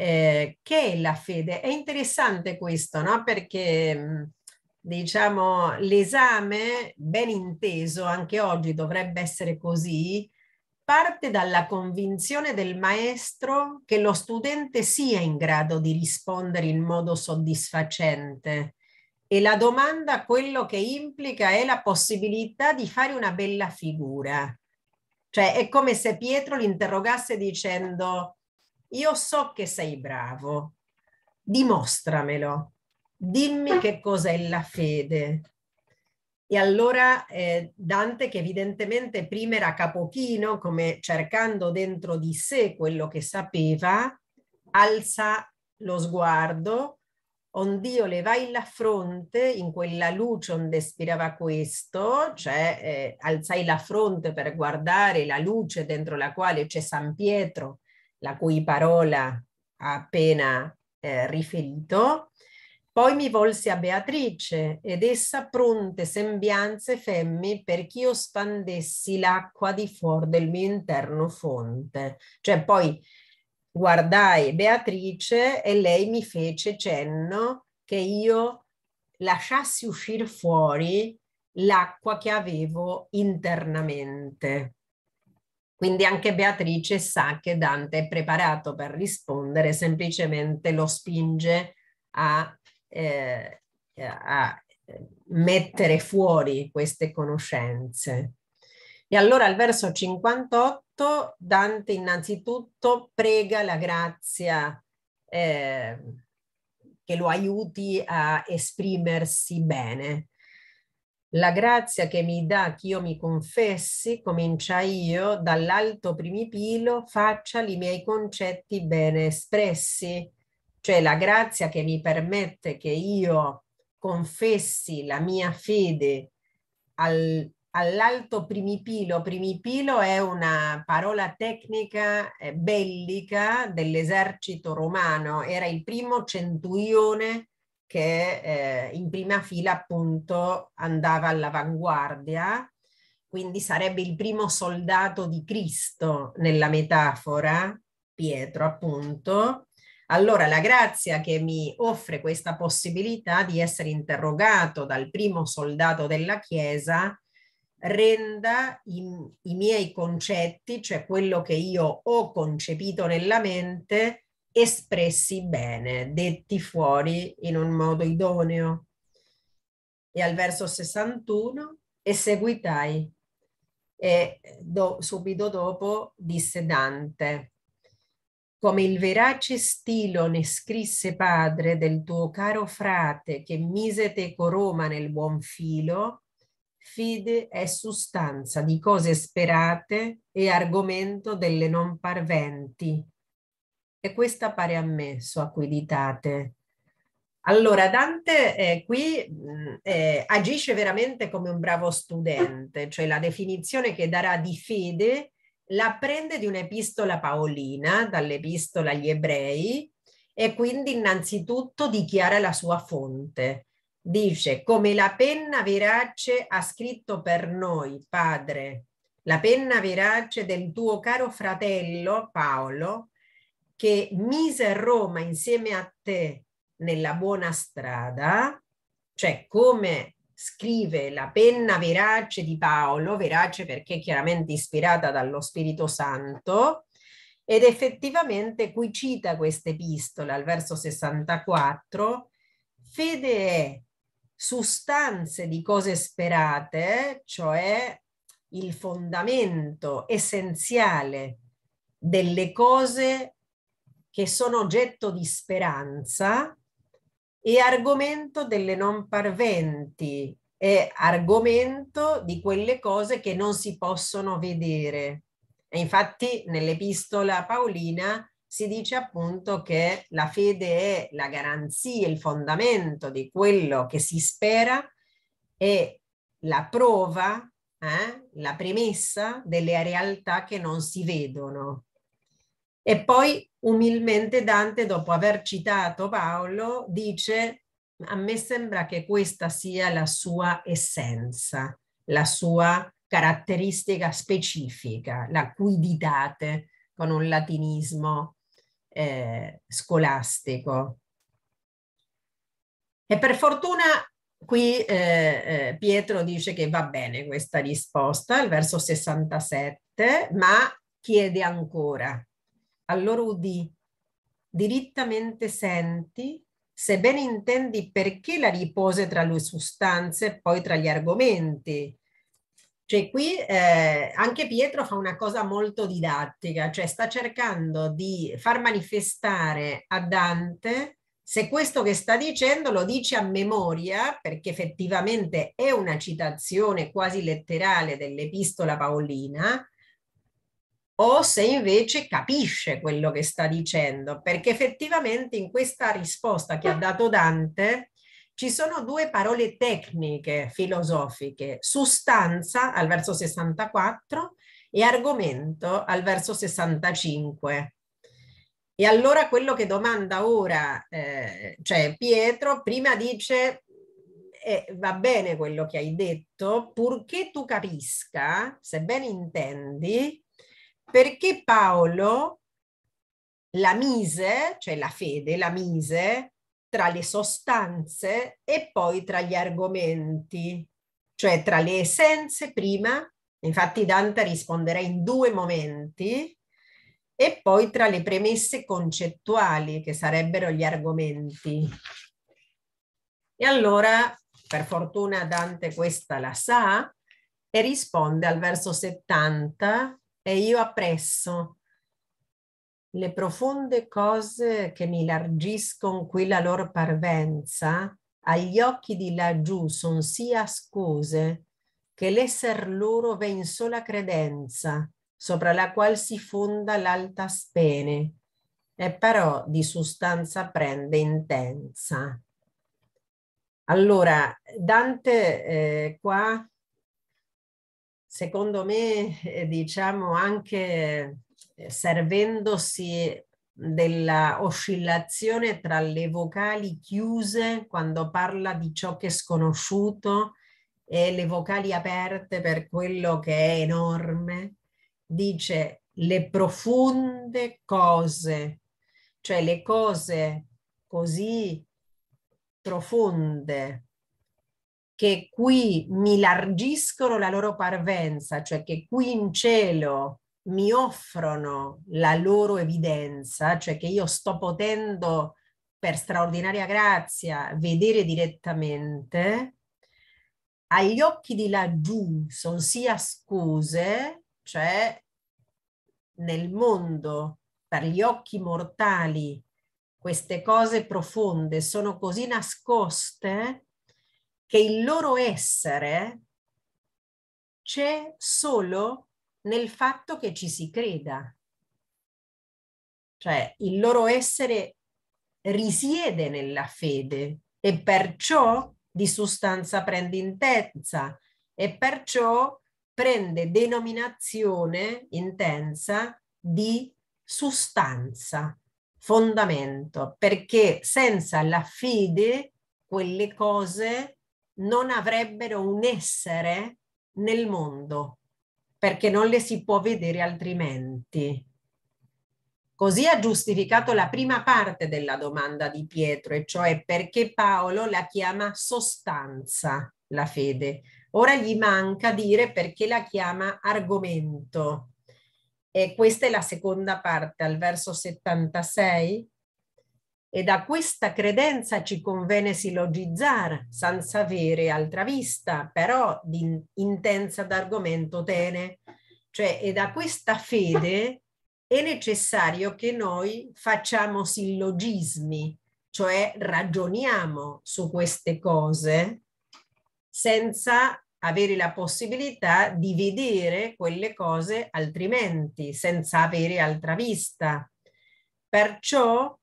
Speaker 1: eh, che è la fede. È interessante questo, no? Perché diciamo l'esame, ben inteso, anche oggi dovrebbe essere così, parte dalla convinzione del maestro che lo studente sia in grado di rispondere in modo soddisfacente. E la domanda quello che implica è la possibilità di fare una bella figura. Cioè è come se Pietro l'interrogasse dicendo io so che sei bravo, dimostramelo, dimmi ah. che cos'è la fede. E allora eh, Dante, che evidentemente prima era capochino, come cercando dentro di sé quello che sapeva, alza lo sguardo, ondio levai la fronte in quella luce onde spirava questo, cioè eh, alzai la fronte per guardare la luce dentro la quale c'è San Pietro la cui parola ha appena eh, riferito, poi mi volse a Beatrice ed essa pronte sembianze femmi perch'io spandessi l'acqua di fuor del mio interno fonte. Cioè poi guardai Beatrice e lei mi fece cenno che io lasciassi uscire fuori l'acqua che avevo internamente. Quindi anche Beatrice sa che Dante è preparato per rispondere, semplicemente lo spinge a, eh, a eh, mettere fuori queste conoscenze. E allora al verso 58 Dante innanzitutto prega la grazia eh, che lo aiuti a esprimersi bene. La grazia che mi dà che io mi confessi, comincia io, dall'alto primipilo faccia i miei concetti bene espressi, cioè la grazia che mi permette che io confessi la mia fede al, all'alto primipilo. Primipilo è una parola tecnica eh, bellica dell'esercito romano, era il primo centurione che eh, in prima fila appunto andava all'avanguardia, quindi sarebbe il primo soldato di Cristo nella metafora, Pietro appunto. Allora la grazia che mi offre questa possibilità di essere interrogato dal primo soldato della Chiesa renda i, i miei concetti, cioè quello che io ho concepito nella mente, espressi bene, detti fuori in un modo idoneo. E al verso 61, e seguitai. E do, subito dopo disse Dante, come il verace stilo ne scrisse padre del tuo caro frate che mise te coroma nel buon filo, fide è sostanza di cose sperate e argomento delle non parventi, e questa pare a me, ammesso, acquiditate. Allora, Dante eh, qui mm, eh, agisce veramente come un bravo studente, cioè la definizione che darà di fede la prende di un'epistola paolina, dall'epistola agli ebrei, e quindi innanzitutto dichiara la sua fonte. Dice, come la penna verace ha scritto per noi, Padre, la penna verace del tuo caro fratello Paolo, che mise Roma insieme a te nella buona strada, cioè come scrive la penna verace di Paolo, verace perché chiaramente ispirata dallo Spirito Santo, ed effettivamente qui cita questa epistola al verso 64, fede è sostanze di cose sperate, cioè il fondamento essenziale delle cose che sono oggetto di speranza e argomento delle non parventi, è argomento di quelle cose che non si possono vedere. E infatti nell'epistola paolina si dice appunto che la fede è la garanzia, il fondamento di quello che si spera e la prova, eh, la premessa delle realtà che non si vedono. E poi umilmente Dante, dopo aver citato Paolo, dice a me sembra che questa sia la sua essenza, la sua caratteristica specifica, la quiditate, con un latinismo eh, scolastico. E per fortuna qui eh, eh Pietro dice che va bene questa risposta, il verso 67, ma chiede ancora, al loro udì, dirittamente senti, sebbene intendi perché la ripose tra le sostanze e poi tra gli argomenti. Cioè qui eh, anche Pietro fa una cosa molto didattica, cioè sta cercando di far manifestare a Dante se questo che sta dicendo lo dice a memoria, perché effettivamente è una citazione quasi letterale dell'epistola paolina, o se invece capisce quello che sta dicendo, perché effettivamente in questa risposta che ha mm. dato Dante ci sono due parole tecniche filosofiche, sostanza al verso 64 e argomento al verso 65. E allora quello che domanda ora, eh, cioè Pietro, prima dice eh, va bene quello che hai detto, purché tu capisca, sebbene intendi, perché Paolo la mise, cioè la fede, la mise tra le sostanze e poi tra gli argomenti, cioè tra le essenze prima, infatti Dante risponderà in due momenti, e poi tra le premesse concettuali, che sarebbero gli argomenti. E allora, per fortuna Dante questa la sa e risponde al verso 70 e io appresso le profonde cose che mi largiscon qui la loro parvenza, agli occhi di laggiù son sì ascose che l'esser loro in sola credenza, sopra la qual si fonda l'alta spene, e però di sostanza prende intensa. Allora, Dante eh, qua secondo me, eh, diciamo anche eh, servendosi della oscillazione tra le vocali chiuse quando parla di ciò che è sconosciuto e le vocali aperte per quello che è enorme, dice le profonde cose, cioè le cose così profonde, che qui mi largiscono la loro parvenza, cioè che qui in cielo mi offrono la loro evidenza, cioè che io sto potendo per straordinaria grazia vedere direttamente, agli occhi di laggiù sono sia scuse, cioè nel mondo, per gli occhi mortali, queste cose profonde sono così nascoste che il loro essere c'è solo nel fatto che ci si creda. Cioè il loro essere risiede nella fede e perciò di sostanza prende intensa e perciò prende denominazione intensa di sostanza, fondamento, perché senza la fede quelle cose non avrebbero un essere nel mondo perché non le si può vedere altrimenti. Così ha giustificato la prima parte della domanda di Pietro, e cioè perché Paolo la chiama sostanza, la fede. Ora gli manca dire perché la chiama argomento. E questa è la seconda parte, al verso 76 e da questa credenza ci convene silogizzar, senza avere altra vista, però di intensa d'argomento tene. Cioè, è da questa fede è necessario che noi facciamo sillogismi, cioè ragioniamo su queste cose senza avere la possibilità di vedere quelle cose altrimenti, senza avere altra vista. Perciò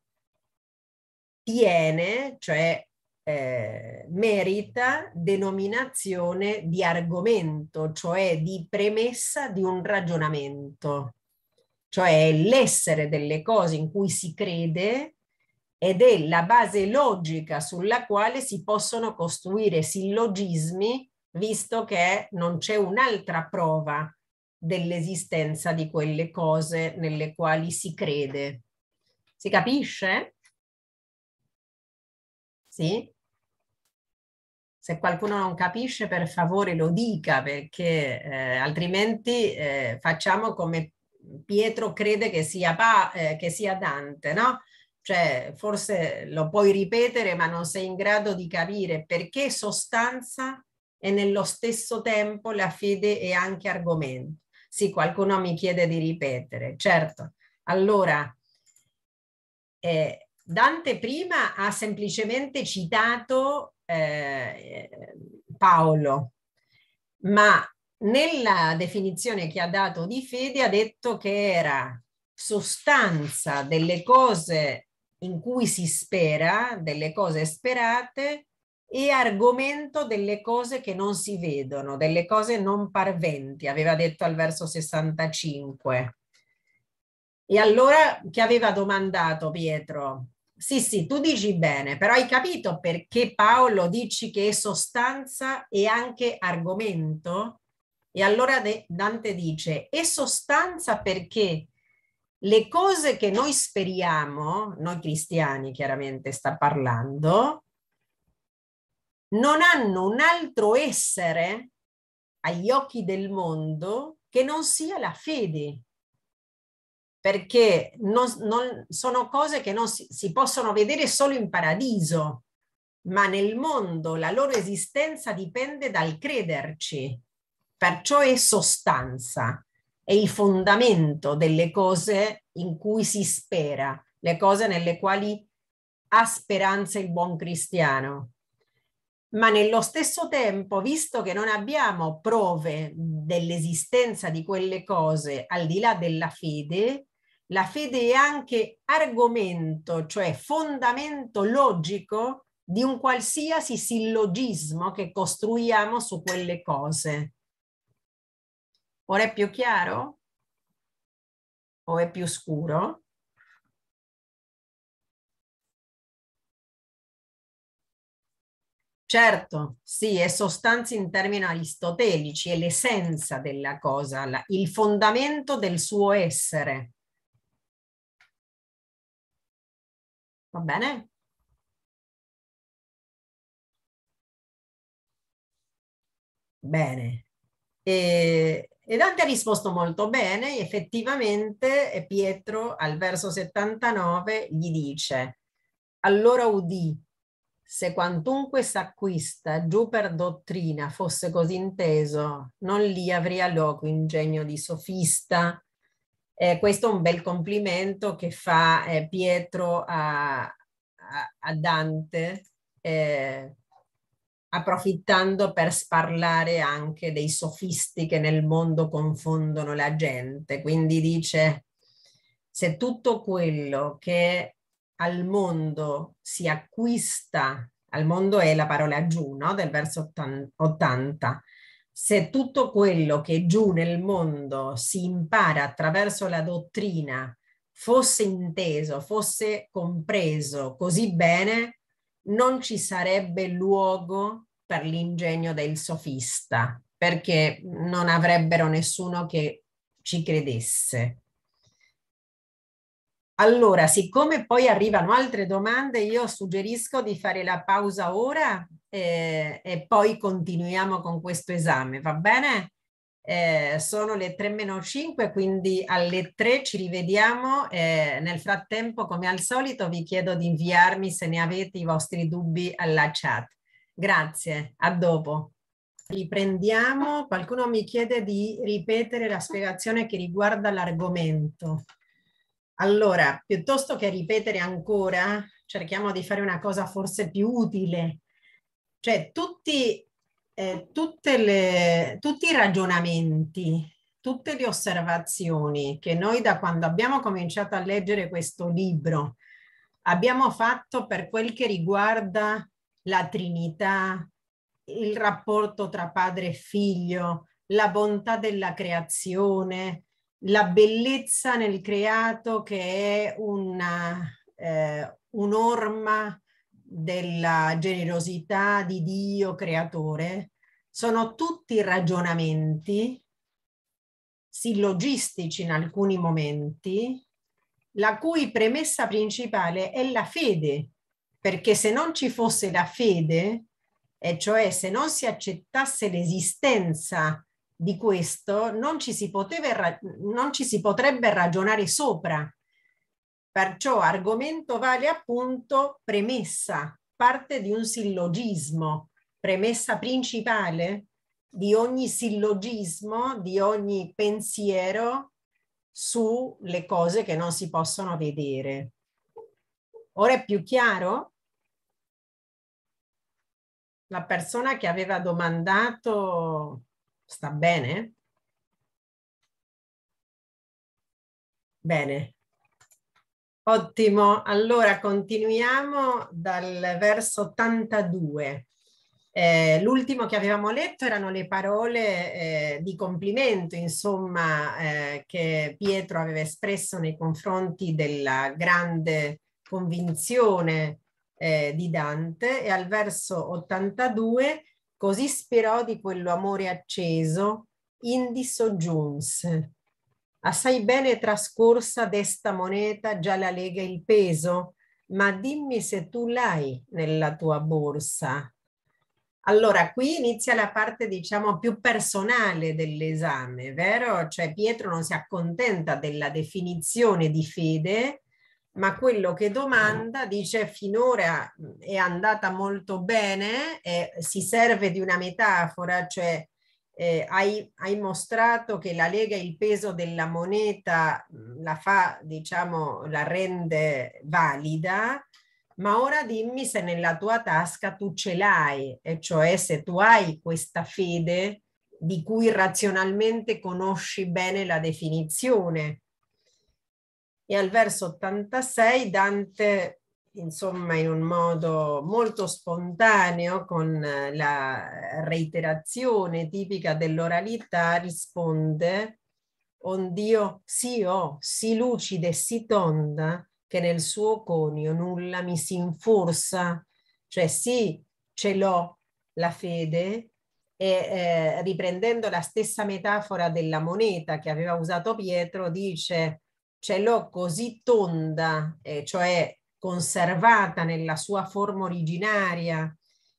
Speaker 1: tiene, cioè eh, merita denominazione di argomento, cioè di premessa di un ragionamento, cioè l'essere delle cose in cui si crede ed è la base logica sulla quale si possono costruire sillogismi, visto che non c'è un'altra prova dell'esistenza di quelle cose nelle quali si crede. Si capisce? Sì? Se qualcuno non capisce, per favore lo dica, perché eh, altrimenti eh, facciamo come Pietro crede che sia, pa, eh, che sia Dante, no? Cioè, forse lo puoi ripetere, ma non sei in grado di capire perché sostanza e nello stesso tempo la fede è anche argomento. Sì, qualcuno mi chiede di ripetere, certo. Allora, eh, Dante prima ha semplicemente citato eh, Paolo, ma nella definizione che ha dato di fede ha detto che era sostanza delle cose in cui si spera, delle cose sperate e argomento delle cose che non si vedono, delle cose non parventi, aveva detto al verso 65. E allora che aveva domandato Pietro? Sì, sì, tu dici bene, però hai capito perché Paolo dici che è sostanza e anche argomento? E allora Dante dice, è sostanza perché le cose che noi speriamo, noi cristiani chiaramente sta parlando, non hanno un altro essere agli occhi del mondo che non sia la fede perché non, non, sono cose che non si, si possono vedere solo in paradiso, ma nel mondo la loro esistenza dipende dal crederci, perciò è sostanza, è il fondamento delle cose in cui si spera, le cose nelle quali ha speranza il buon cristiano. Ma nello stesso tempo, visto che non abbiamo prove dell'esistenza di quelle cose al di là della fede, la fede è anche argomento, cioè fondamento logico di un qualsiasi sillogismo che costruiamo su quelle cose. Ora è più chiaro? O è più scuro? Certo, sì, è sostanza in termini aristotelici, è l'essenza della cosa, il fondamento del suo essere. Va bene? Bene. E, e Dante ha risposto molto bene, effettivamente eh, Pietro al verso 79 gli dice, allora udì, se quantunque s'acquista giù per dottrina fosse così inteso, non li avria loco ingegno di sofista, eh, questo è un bel complimento che fa eh, Pietro a, a, a Dante, eh, approfittando per sparlare anche dei sofisti che nel mondo confondono la gente. Quindi dice, se tutto quello che al mondo si acquista, al mondo è la parola giù no? del verso 80, se tutto quello che giù nel mondo si impara attraverso la dottrina fosse inteso, fosse compreso così bene, non ci sarebbe luogo per l'ingegno del sofista, perché non avrebbero nessuno che ci credesse. Allora, siccome poi arrivano altre domande, io suggerisco di fare la pausa ora e, eh, e poi continuiamo con questo esame, va bene? Eh, sono le 3 meno 5, quindi alle 3 ci rivediamo. Eh, nel frattempo, come al solito, vi chiedo di inviarmi se ne avete i vostri dubbi alla chat. Grazie, a dopo. Riprendiamo, qualcuno mi chiede di ripetere la spiegazione che riguarda l'argomento. Allora, piuttosto che ripetere ancora, cerchiamo di fare una cosa forse più utile, cioè tutti, eh, le, tutti i ragionamenti, tutte le osservazioni che noi da quando abbiamo cominciato a leggere questo libro abbiamo fatto per quel che riguarda la Trinità, il rapporto tra padre e figlio, la bontà della creazione, la bellezza nel creato che è una, eh, un'orma della generosità di Dio creatore, sono tutti ragionamenti sillogistici in alcuni momenti, la cui premessa principale è la fede, perché se non ci fosse la fede, e cioè se non si accettasse l'esistenza di questo, non ci si, poteva, non ci si potrebbe ragionare sopra, Perciò argomento vale appunto premessa, parte di un sillogismo, premessa principale di ogni sillogismo, di ogni pensiero sulle cose che non si possono vedere. Ora è più chiaro? La persona che aveva domandato sta bene? Bene, Ottimo, allora continuiamo dal verso 82. Eh, l'ultimo che avevamo letto erano le parole eh, di complimento, insomma, eh, che Pietro aveva espresso nei confronti della grande convinzione eh, di Dante e al verso 82 così sperò di quello amore acceso, indi soggiunse Assai bene trascorsa d'esta moneta già la lega il peso, ma dimmi se tu l'hai nella tua borsa. Allora, qui inizia la parte, diciamo, più personale dell'esame, vero? Cioè Pietro non si accontenta della definizione di fede, ma quello che domanda dice finora è andata molto bene e si serve di una metafora, cioè eh, hai, hai, mostrato che la Lega il peso della moneta mm. la fa, diciamo, la rende valida, ma ora dimmi se nella tua tasca tu ce l'hai, e cioè se tu hai questa fede di cui razionalmente conosci bene la definizione. E al verso 86 Dante insomma in un modo molto spontaneo con eh, la reiterazione tipica dell'oralità risponde Ondio sì o, si lucida e sì tonda che nel suo conio nulla mi si inforsa, cioè sì ce l'ho la fede e eh, riprendendo la stessa metafora della moneta che aveva usato Pietro dice ce l'ho così tonda, eh, cioè conservata nella sua forma originaria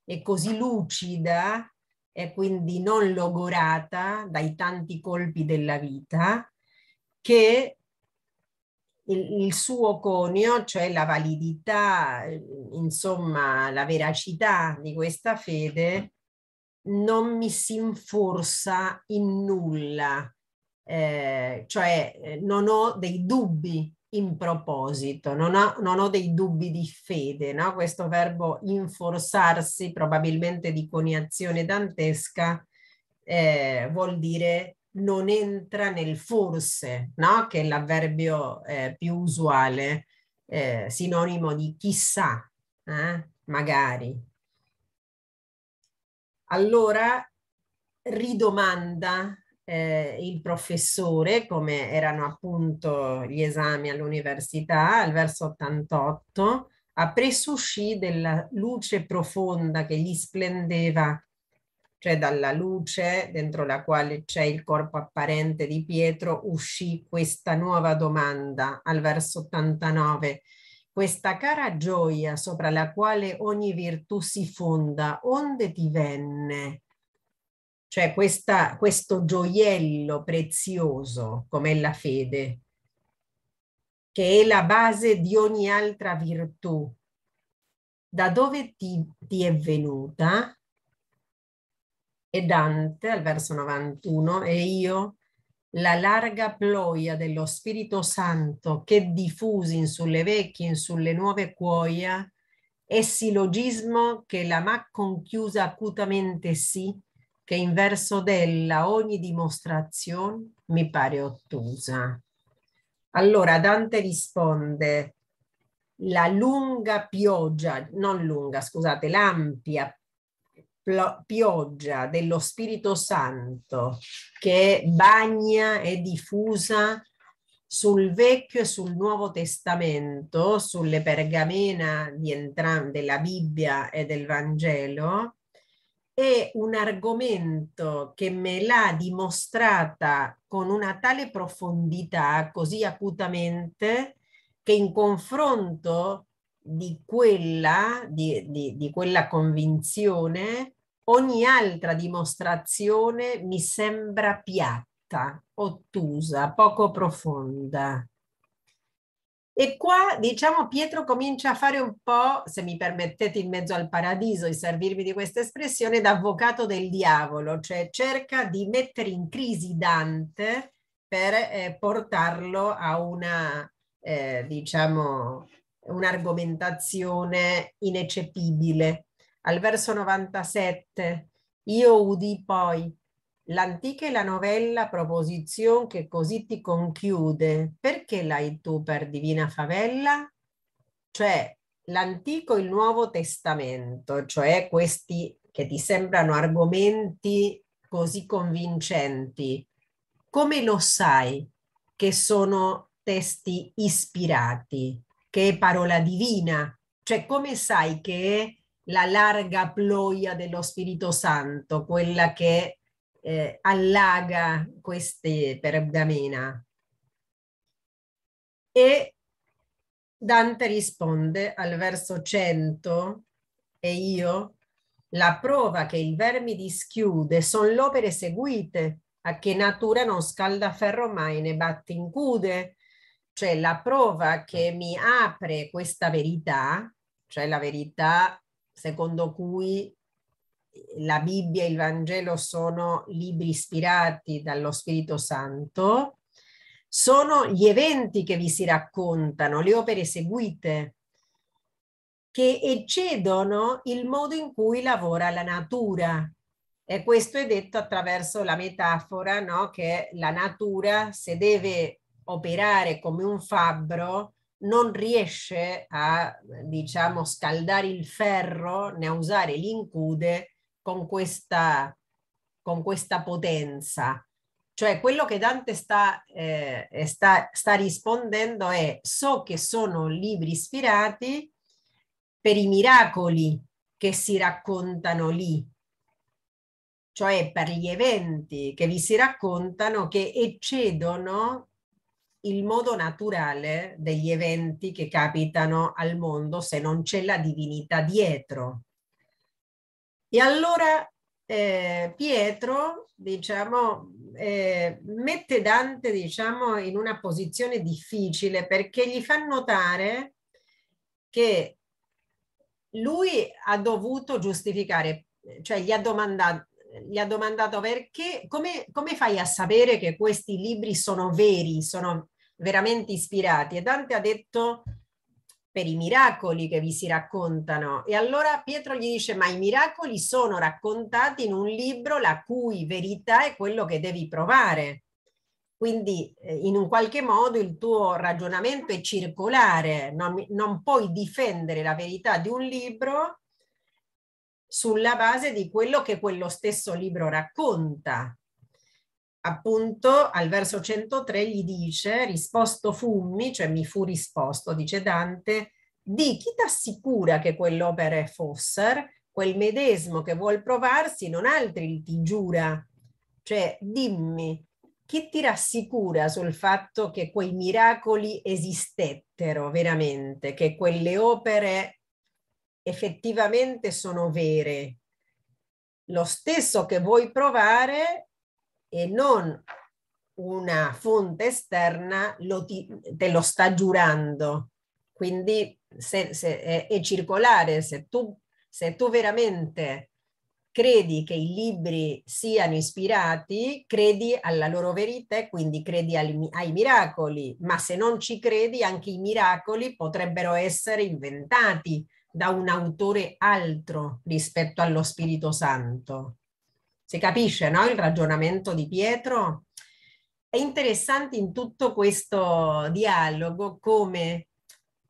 Speaker 1: e così lucida e quindi non logorata dai tanti colpi della vita, che il, il suo conio, cioè la validità, insomma la veracità di questa fede, non mi si inforsa in nulla, eh, cioè eh, non ho dei dubbi in proposito, non ho, non ho, dei dubbi di fede, no? questo verbo inforsarsi, probabilmente di coniazione dantesca, eh, vuol dire non entra nel forse, no? che è l'avverbio eh, più usuale, eh, sinonimo di chissà, eh? magari. Allora, ridomanda eh, il professore, come erano appunto gli esami all'università, al verso 88, aprì uscì della luce profonda che gli splendeva, cioè dalla luce dentro la quale c'è il corpo apparente di Pietro, uscì questa nuova domanda al verso 89 questa cara gioia sopra la quale ogni virtù si fonda, onde ti venne? cioè questa, questo gioiello prezioso come la fede, che è la base di ogni altra virtù. Da dove ti, ti è venuta? E Dante, al verso 91, e io, la larga ploia dello Spirito Santo che diffusi in sulle vecchie in sulle nuove cuoia, e silogismo che la ma conchiusa acutamente sì, che in verso della ogni dimostrazione mi pare ottusa. Allora Dante risponde, la lunga pioggia, non lunga, scusate, l'ampia pioggia dello Spirito Santo che bagna e diffusa sul Vecchio e sul Nuovo Testamento, sulle pergamena della Bibbia e del Vangelo, è un argomento che me l'ha dimostrata con una tale profondità, così acutamente, che in confronto di quella, di, di, di quella convinzione, ogni altra dimostrazione mi sembra piatta, ottusa, poco profonda. E qua, diciamo, Pietro comincia a fare un po', se mi permettete in mezzo al paradiso di servirvi di questa espressione, d'avvocato del diavolo, cioè cerca di mettere in crisi Dante per eh, portarlo a una, eh, diciamo, un'argomentazione ineccepibile. Al verso 97, io udì poi l'antica e la novella proposizione che così ti conchiude, perché l'hai tu per divina favella? Cioè l'Antico e il Nuovo Testamento, cioè questi che ti sembrano argomenti così convincenti, come lo sai che sono testi ispirati, che è parola divina? Cioè come sai che è la larga ploia dello Spirito Santo, quella che eh, allaga queste pergamena. E Dante risponde al verso 100 e io la prova che il vermi dischiude son l'opere seguite a che natura non scalda ferro mai ne batte in cude, cioè la prova che mi apre questa verità cioè la verità secondo cui la Bibbia e il Vangelo sono libri ispirati dallo Spirito Santo, sono gli eventi che vi si raccontano, le opere eseguite, che eccedono il modo in cui lavora la natura. E questo è detto attraverso la metafora no? che la natura, se deve operare come un fabbro, non riesce a diciamo, scaldare il ferro né a usare l'incude con questa, con questa potenza. Cioè quello che Dante sta, eh, sta, sta rispondendo è so che sono libri ispirati per i miracoli che si raccontano lì, cioè per gli eventi che vi si raccontano che eccedono il modo naturale degli eventi che capitano al mondo se non c'è la divinità dietro. E allora eh, Pietro, diciamo, eh, mette Dante, diciamo, in una posizione difficile perché gli fa notare che lui ha dovuto giustificare, cioè gli ha domandato, gli ha domandato perché, come, come fai a sapere che questi libri sono veri, sono veramente ispirati? E Dante ha detto per i miracoli che vi si raccontano. E allora Pietro gli dice, ma i miracoli sono raccontati in un libro la cui verità è quello che devi provare. Quindi eh, in un qualche modo il tuo ragionamento è circolare, non, non puoi difendere la verità di un libro sulla base di quello che quello stesso libro racconta appunto al verso 103 gli dice risposto fummi, cioè mi fu risposto, dice Dante, di chi t'assicura che quell'opera è fosser, quel medesimo che vuol provarsi non altri ti giura, cioè dimmi chi ti rassicura sul fatto che quei miracoli esistettero veramente, che quelle opere effettivamente sono vere. Lo stesso che vuoi provare e non una fonte esterna ti, te lo sta giurando. Quindi se, se, è, è, circolare, se tu, se tu veramente credi che i libri siano ispirati, credi alla loro verità e quindi credi ai, ai miracoli, ma se non ci credi anche i miracoli potrebbero essere inventati da un autore altro rispetto allo Spirito Santo. Si capisce no? il ragionamento di Pietro? È interessante in tutto questo dialogo come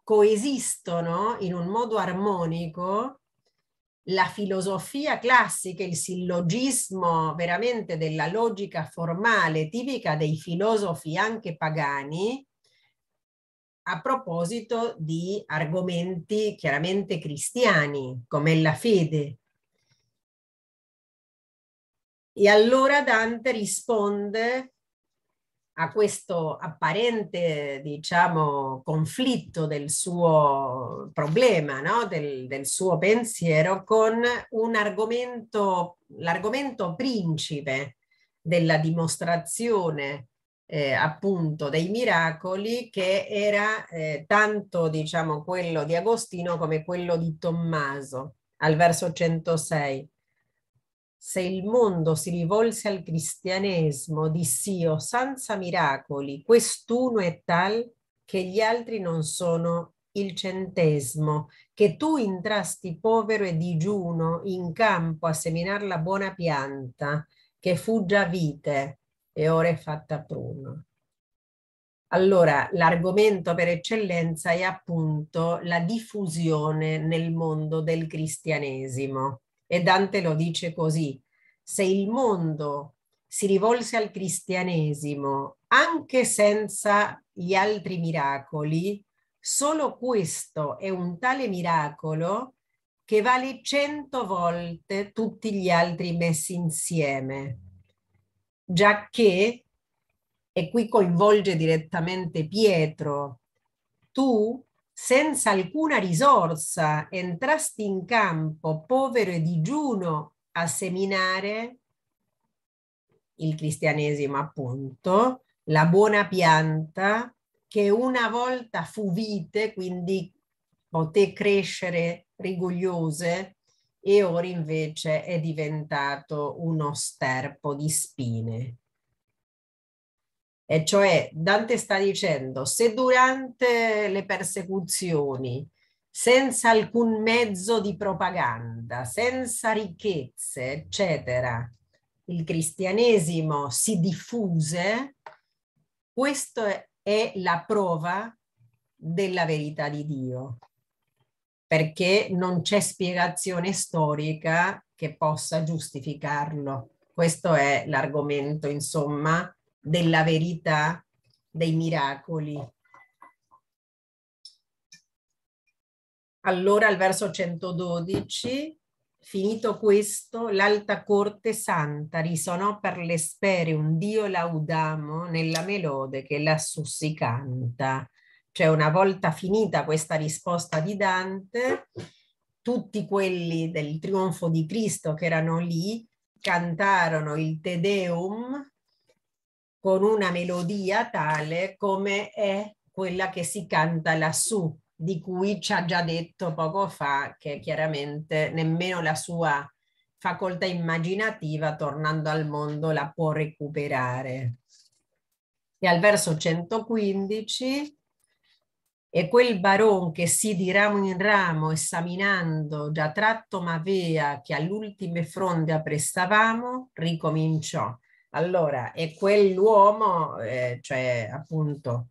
Speaker 1: coesistono in un modo armonico la filosofia classica, il sillogismo veramente della logica formale tipica dei filosofi anche pagani, a proposito di argomenti chiaramente cristiani come la fede, e allora Dante risponde a questo apparente, diciamo, conflitto del suo problema, no? del, del suo pensiero, con un argomento, l'argomento principe della dimostrazione eh, appunto dei miracoli che era eh, tanto diciamo quello di Agostino come quello di Tommaso al verso 106 se il mondo si rivolse al cristianesimo diss'io oh, senza miracoli, quest'uno è tal che gli altri non sono il centesimo, che tu entrasti povero e digiuno in campo a seminar la buona pianta, che fu già vite e ora è fatta pruno. Allora, l'argomento per eccellenza è appunto la diffusione nel mondo del cristianesimo e Dante lo dice così, se il mondo si rivolse al cristianesimo anche senza gli altri miracoli, solo questo è un tale miracolo che vale cento volte tutti gli altri messi insieme, già che, e qui coinvolge direttamente Pietro, tu senza alcuna risorsa, entrasti in campo povero e digiuno a seminare il cristianesimo appunto, la buona pianta che una volta fu vite, quindi poté crescere rigogliose e ora invece è diventato uno sterpo di spine. E cioè Dante sta dicendo se durante le persecuzioni, senza alcun mezzo di propaganda, senza ricchezze, eccetera, il cristianesimo si diffuse, questa è la prova della verità di Dio, perché non c'è spiegazione storica che possa giustificarlo. Questo è l'argomento, insomma, della verità, dei miracoli. Allora al verso 112, finito questo, l'alta corte santa risonò per le spere un Dio laudamo nella melode che lassù si canta. Cioè una volta finita questa risposta di Dante, tutti quelli del trionfo di Cristo che erano lì cantarono il Te Deum con una melodia tale come è quella che si canta lassù, di cui ci ha già detto poco fa che chiaramente nemmeno la sua facoltà immaginativa, tornando al mondo, la può recuperare. E al verso 115, e quel baron che si di ramo in ramo esaminando già tratto Mavea che all'ultime fronde apprestavamo, ricominciò allora, e quell'uomo, eh, cioè appunto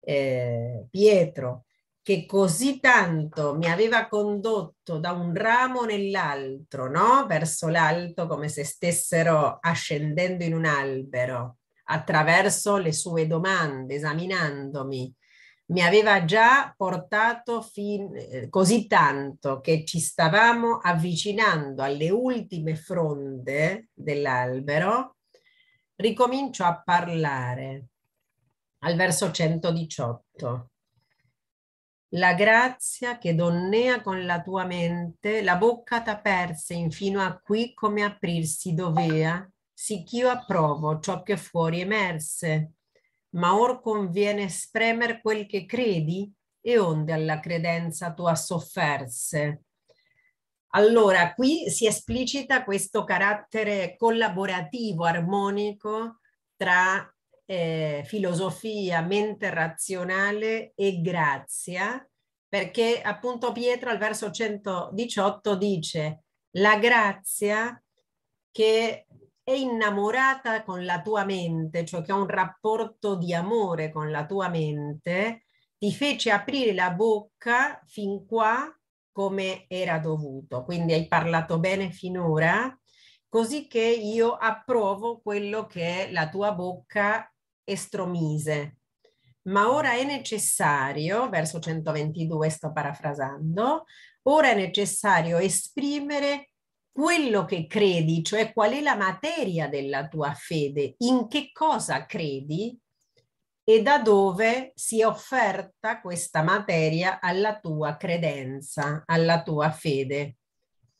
Speaker 1: eh, Pietro, che così tanto mi aveva condotto da un ramo nell'altro, no? verso l'alto, come se stessero ascendendo in un albero, attraverso le sue domande, esaminandomi, mi aveva già portato fin, eh, così tanto che ci stavamo avvicinando alle ultime fronde dell'albero ricomincio a parlare al verso 118. La grazia che donnea con la tua mente, la bocca t'aperse infino a qui come aprirsi dovea, sicch'io approvo ciò che fuori emerse. Ma or conviene spremer quel che credi, e onde alla credenza tua sofferse. Allora, qui si esplicita questo carattere collaborativo, armonico tra eh, filosofia, mente razionale e grazia, perché appunto Pietro al verso 118 dice la grazia che è innamorata con la tua mente, cioè che ha un rapporto di amore con la tua mente, ti fece aprire la bocca fin qua come era dovuto. Quindi hai parlato bene finora, così che io approvo quello che la tua bocca estromise. Ma ora è necessario, verso 122 sto parafrasando, ora è necessario esprimere quello che credi, cioè qual è la materia della tua fede, in che cosa credi e da dove si è offerta questa materia alla tua credenza, alla tua fede.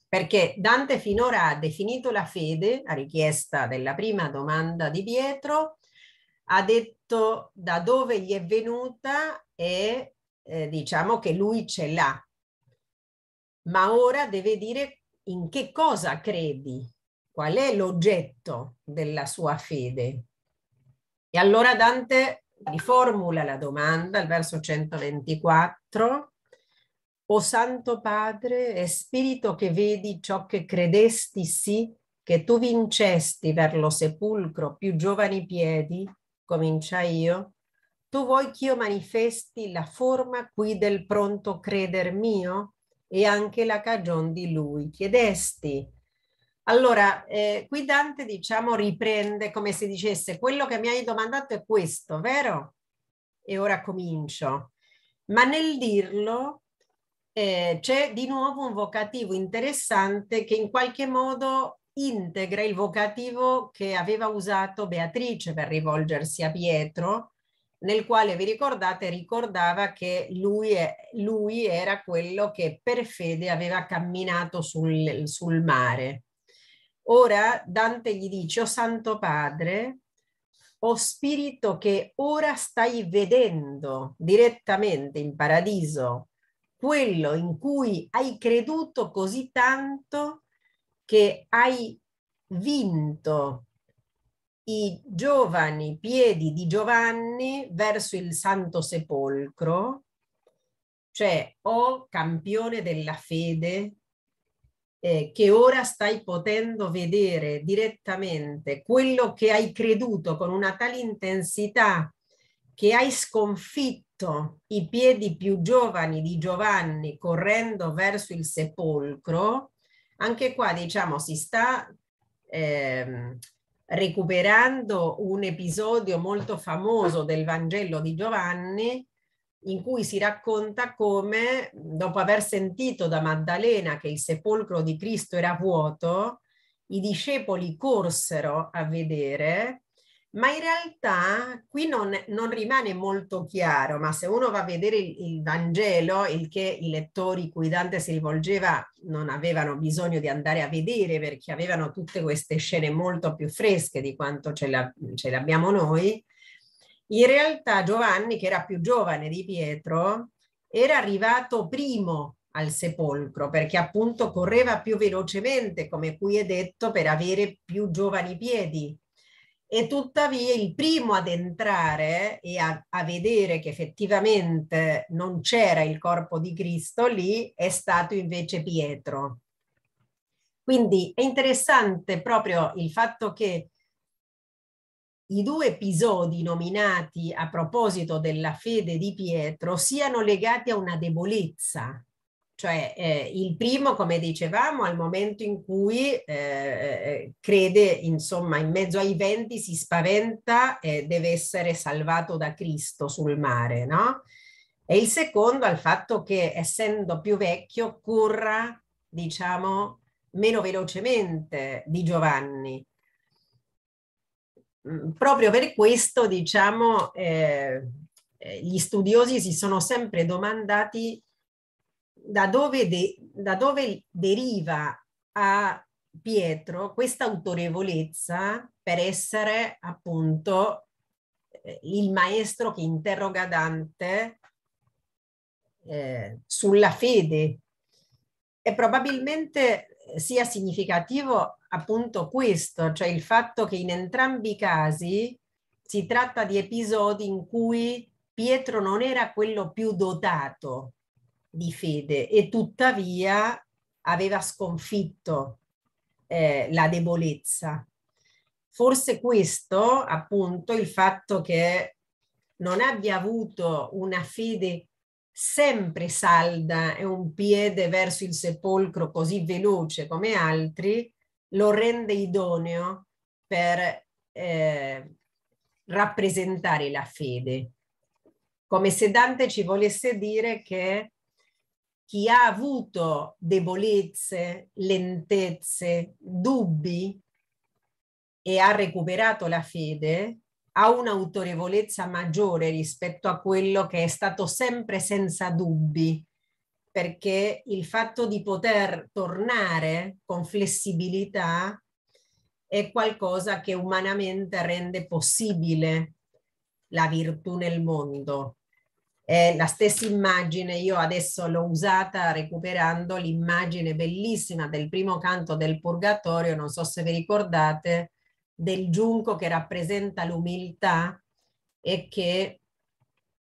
Speaker 1: Perché Dante finora ha definito la fede, a richiesta della prima domanda di Pietro, ha detto da dove gli è venuta e eh, diciamo che lui ce l'ha. Ma ora deve dire in che cosa credi, qual è l'oggetto della sua fede. E allora Dante riformula la domanda al verso 124. O Santo Padre, e Spirito che vedi ciò che credesti sì, che tu vincesti per lo sepolcro più giovani piedi, cominciai io, tu vuoi che io manifesti la forma qui del pronto creder mio e anche la cagion di lui chiedesti allora, eh, qui Dante diciamo riprende come se dicesse quello che mi hai domandato è questo, vero? E ora comincio. Ma nel dirlo eh, c'è di nuovo un vocativo interessante che in qualche modo integra il vocativo che aveva usato Beatrice per rivolgersi a Pietro, nel quale, vi ricordate, ricordava che lui, lui era quello che per fede aveva camminato sul, sul mare. Ora Dante gli dice, o oh Santo Padre, o oh Spirito che ora stai vedendo direttamente in paradiso quello in cui hai creduto così tanto che hai vinto i giovani piedi di Giovanni verso il Santo Sepolcro, cioè o oh, campione della fede, eh, che ora stai potendo vedere direttamente quello che hai creduto con una tale intensità che hai sconfitto i piedi più giovani di Giovanni correndo verso il sepolcro, anche qua diciamo si sta eh, recuperando un episodio molto famoso del Vangelo di Giovanni in cui si racconta come, dopo aver sentito da Maddalena che il sepolcro di Cristo era vuoto, i discepoli corsero a vedere, ma in realtà qui non, non rimane molto chiaro, ma se uno va a vedere il, il Vangelo, il che i lettori cui Dante si rivolgeva non avevano bisogno di andare a vedere perché avevano tutte queste scene molto più fresche di quanto ce, la, ce l'abbiamo noi, in realtà Giovanni, che era più giovane di Pietro, era arrivato primo al sepolcro perché appunto correva più velocemente, come qui è detto, per avere più giovani piedi. E tuttavia il primo ad entrare e a, a vedere che effettivamente non c'era il corpo di Cristo lì è stato invece Pietro. Quindi è interessante proprio il fatto che i due episodi nominati a proposito della fede di Pietro siano legati a una debolezza. Cioè eh, il primo, come dicevamo, al momento in cui eh, eh, crede, insomma, in mezzo ai venti, si spaventa e deve essere salvato da Cristo sul mare, no? E il secondo al fatto che, essendo più vecchio, corra, diciamo, meno velocemente di Giovanni Mm, proprio per questo, diciamo, eh, eh, gli studiosi si sono sempre domandati da dove, de, da dove deriva a Pietro questa autorevolezza per essere appunto eh, il maestro che interroga Dante eh, sulla fede e probabilmente sia significativo appunto questo, cioè il fatto che in entrambi i casi si tratta di episodi in cui Pietro non era quello più dotato di fede e tuttavia aveva sconfitto eh, la debolezza. Forse questo, appunto, il fatto che non abbia avuto una fede sempre salda e un piede verso il sepolcro così veloce come altri, lo rende idoneo per eh, rappresentare la fede, come se Dante ci volesse dire che chi ha avuto debolezze, lentezze, dubbi e ha recuperato la fede, ha un'autorevolezza maggiore rispetto a quello che è stato sempre senza dubbi perché il fatto di poter tornare con flessibilità è qualcosa che umanamente rende possibile la virtù nel mondo. È la stessa immagine, io adesso l'ho usata recuperando l'immagine bellissima del primo canto del Purgatorio, non so se vi ricordate, del giunco che rappresenta l'umiltà e che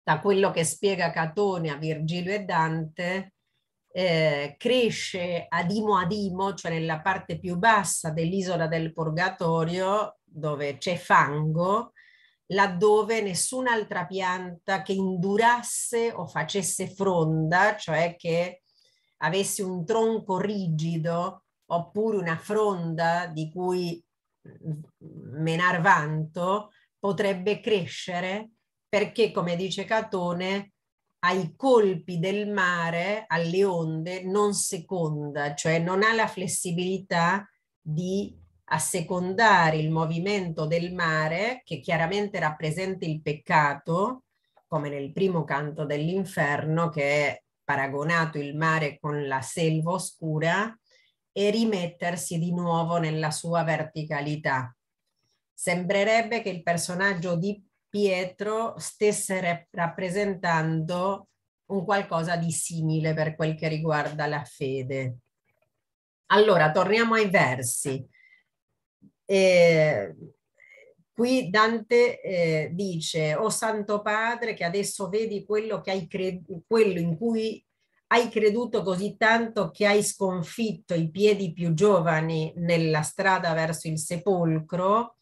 Speaker 1: da quello che spiega Catone a Virgilio e Dante eh, cresce adimo adimo, cioè nella parte più bassa dell'isola del Purgatorio, dove c'è fango, laddove nessun'altra pianta che indurasse o facesse fronda, cioè che avesse un tronco rigido oppure una fronda di cui mm, menar vanto, potrebbe crescere perché, come dice Catone, ai colpi del mare, alle onde, non seconda, cioè non ha la flessibilità di assecondare il movimento del mare, che chiaramente rappresenta il peccato, come nel primo canto dell'inferno, che è paragonato il mare con la selva oscura, e rimettersi di nuovo nella sua verticalità. Sembrerebbe che il personaggio di Pietro stesse rappresentando un qualcosa di simile per quel che riguarda la fede. Allora, torniamo ai versi. Eh, qui Dante eh, dice, o Santo Padre, che adesso vedi quello, che hai cred- quello in cui hai creduto così tanto che hai sconfitto i piedi più giovani nella strada verso il sepolcro,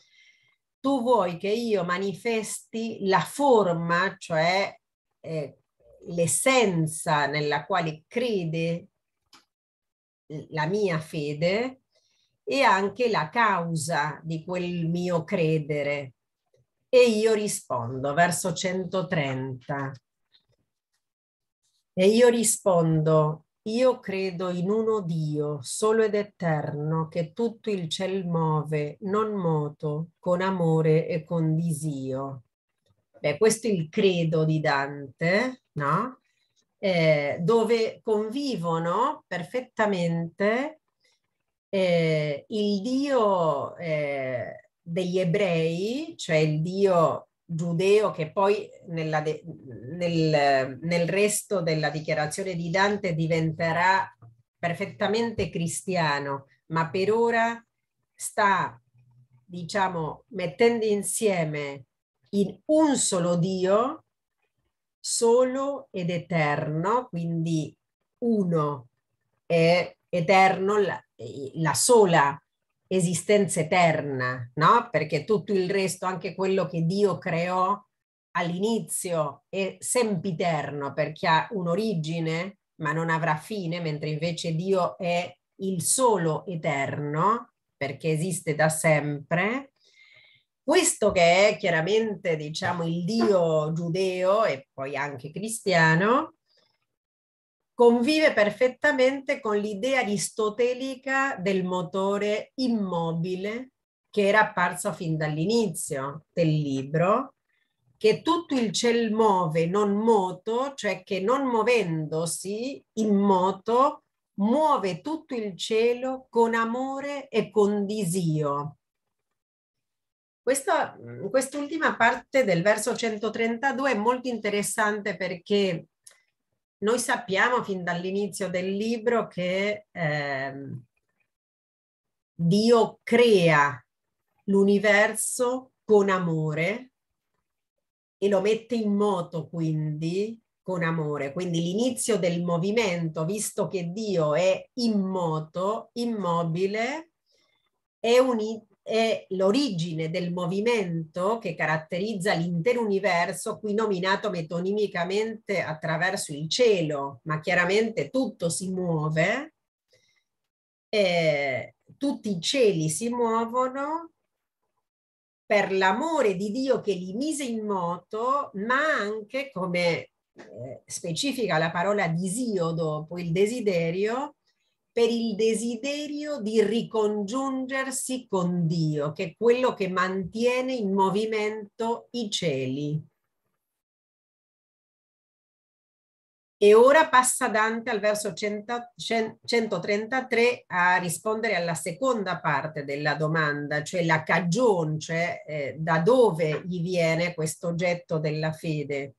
Speaker 1: tu vuoi che io manifesti la forma, cioè eh, l'essenza nella quale crede la mia fede e anche la causa di quel mio credere. E io rispondo verso 130. E io rispondo, io credo in uno Dio, solo ed eterno, che tutto il ciel muove, non moto, con amore e con disio. Beh, questo è il credo di Dante, no? Eh, dove convivono perfettamente eh, il Dio eh, degli ebrei, cioè il Dio giudeo che poi de, nel, nel resto della dichiarazione di Dante diventerà perfettamente cristiano, ma per ora sta, diciamo, mettendo insieme in un solo Dio, solo ed eterno, quindi uno è eterno, la, la sola esistenza eterna, no? Perché tutto il resto, anche quello che Dio creò all'inizio, è sempiterno perché ha un'origine ma non avrà fine, mentre invece Dio è il solo eterno perché esiste da sempre. Questo che è chiaramente, diciamo, il Dio giudeo e poi anche cristiano, convive perfettamente con l'idea aristotelica del motore immobile che era apparsa fin dall'inizio del libro, che tutto il ciel muove non moto, cioè che non muovendosi in moto muove tutto il cielo con amore e con disio. Questa, mm, quest'ultima parte del verso 132 è molto interessante perché noi sappiamo fin dall'inizio del libro che ehm, Dio crea l'universo con amore e lo mette in moto quindi con amore. Quindi l'inizio del movimento, visto che Dio è in moto, immobile, è, uni- è l'origine del movimento che caratterizza l'intero universo, qui nominato metonimicamente attraverso il cielo, ma chiaramente tutto si muove, eh, tutti i cieli si muovono per l'amore di Dio che li mise in moto, ma anche come eh, specifica la parola disio dopo il desiderio, per il desiderio di ricongiungersi con Dio, che è quello che mantiene in movimento i cieli. E ora passa Dante al verso 133 a rispondere alla seconda parte della domanda, cioè la cagione, cioè eh, da dove gli viene questo oggetto della fede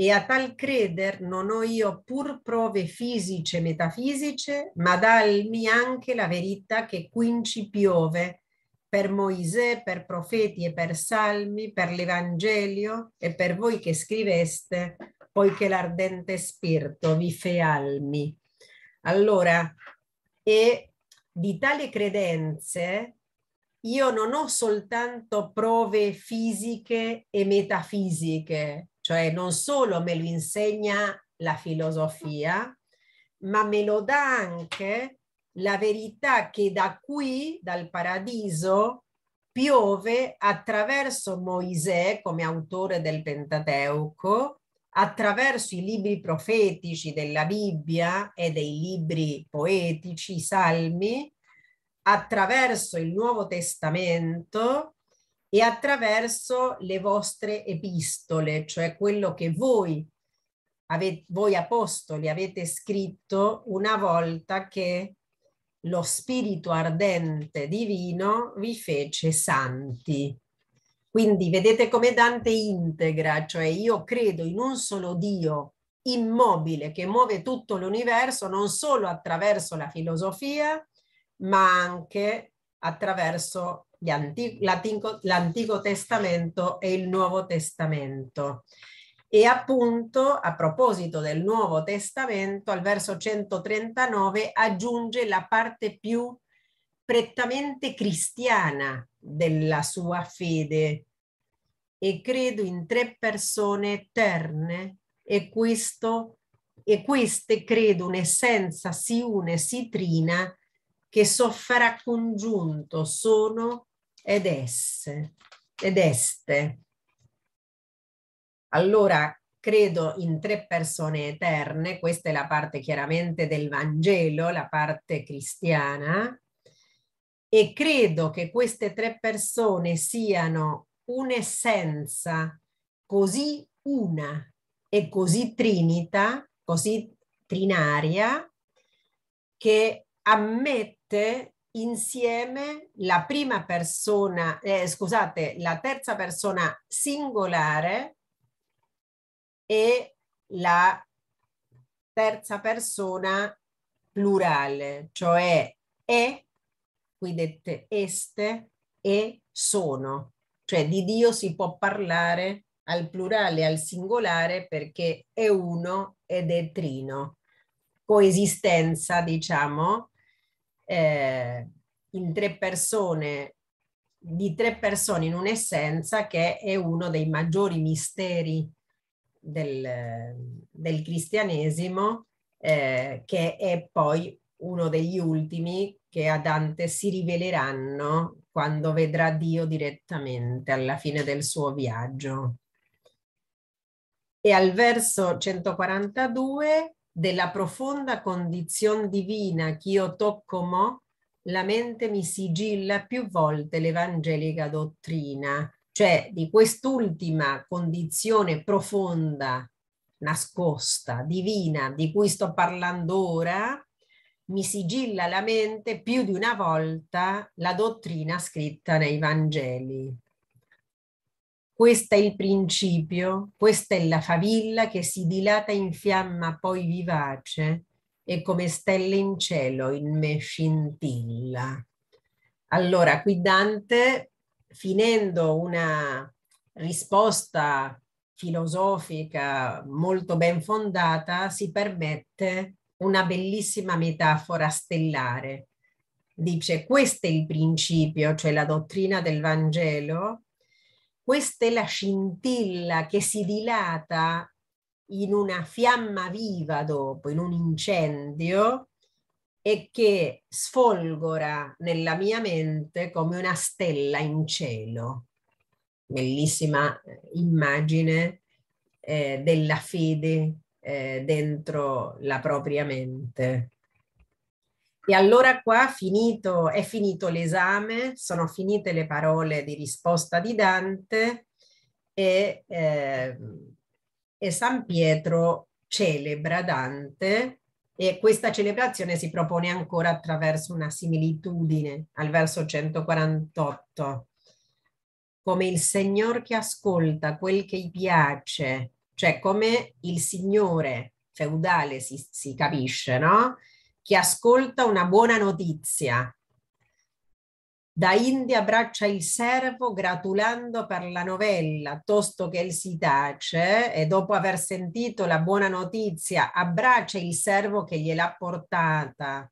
Speaker 1: e a tal creder non ho io pur prove fisiche e metafisiche, ma dalmi anche la verità che quinci piove per Moisè, per profeti e per salmi, per l'Evangelio e per voi che scriveste, poiché l'ardente spirito vi fe almi. Allora, e di tali credenze io non ho soltanto prove fisiche e metafisiche, cioè non solo me lo insegna la filosofia, ma me lo dà anche la verità che da qui, dal paradiso, piove attraverso Moisè come autore del Pentateuco, attraverso i libri profetici della Bibbia e dei libri poetici, i salmi, attraverso il Nuovo Testamento e attraverso le vostre epistole, cioè quello che voi, avete, voi apostoli avete scritto una volta che lo spirito ardente divino vi fece santi. Quindi vedete come Dante integra, cioè io credo in un solo Dio immobile che muove tutto l'universo non solo attraverso la filosofia, ma anche attraverso l'Antico Testamento e il Nuovo Testamento. E appunto, a proposito del Nuovo Testamento, al verso 139 aggiunge la parte più prettamente cristiana della sua fede. E credo in tre persone eterne e, questo, e queste credo un'essenza si une, si trina, che sofferà congiunto sono ed esse ed este. Allora, credo in tre persone eterne, questa è la parte chiaramente del Vangelo, la parte cristiana, e credo che queste tre persone siano un'essenza così una e così trinita, così trinaria, che ammette insieme la prima persona, eh, scusate, la terza persona singolare e la terza persona plurale, cioè è, qui dette este, e sono. Cioè di Dio si può parlare al plurale, al singolare, perché è uno ed è trino. Coesistenza, diciamo, eh, in tre persone, di tre persone in un'essenza che è uno dei maggiori misteri del, del cristianesimo, eh, che è poi uno degli ultimi che a Dante si riveleranno quando vedrà Dio direttamente alla fine del suo viaggio. E al verso 142 della profonda condizione divina che io tocco mo, la mente mi sigilla più volte l'evangelica dottrina, cioè di quest'ultima condizione profonda, nascosta, divina, di cui sto parlando ora, mi sigilla la mente più di una volta la dottrina scritta nei Vangeli. Questo è il principio, questa è la favilla che si dilata in fiamma poi vivace e come stella in cielo in me scintilla. Allora, qui Dante, finendo una risposta filosofica molto ben fondata, si permette una bellissima metafora stellare. Dice, questo è il principio, cioè la dottrina del Vangelo, questa è la scintilla che si dilata in una fiamma viva dopo, in un incendio, e che sfolgora nella mia mente come una stella in cielo. Bellissima eh, immagine eh, della fede eh, dentro la propria mente. E allora qua finito, è finito l'esame, sono finite le parole di risposta di Dante e, eh, e San Pietro celebra Dante e questa celebrazione si propone ancora attraverso una similitudine al verso 148. Come il Signor che ascolta quel che gli piace, cioè come il Signore feudale si, si capisce, no? che ascolta una buona notizia. Da India abbraccia il servo gratulando per la novella, tosto che il si tace e dopo aver sentito la buona notizia abbraccia il servo che gliel'ha portata,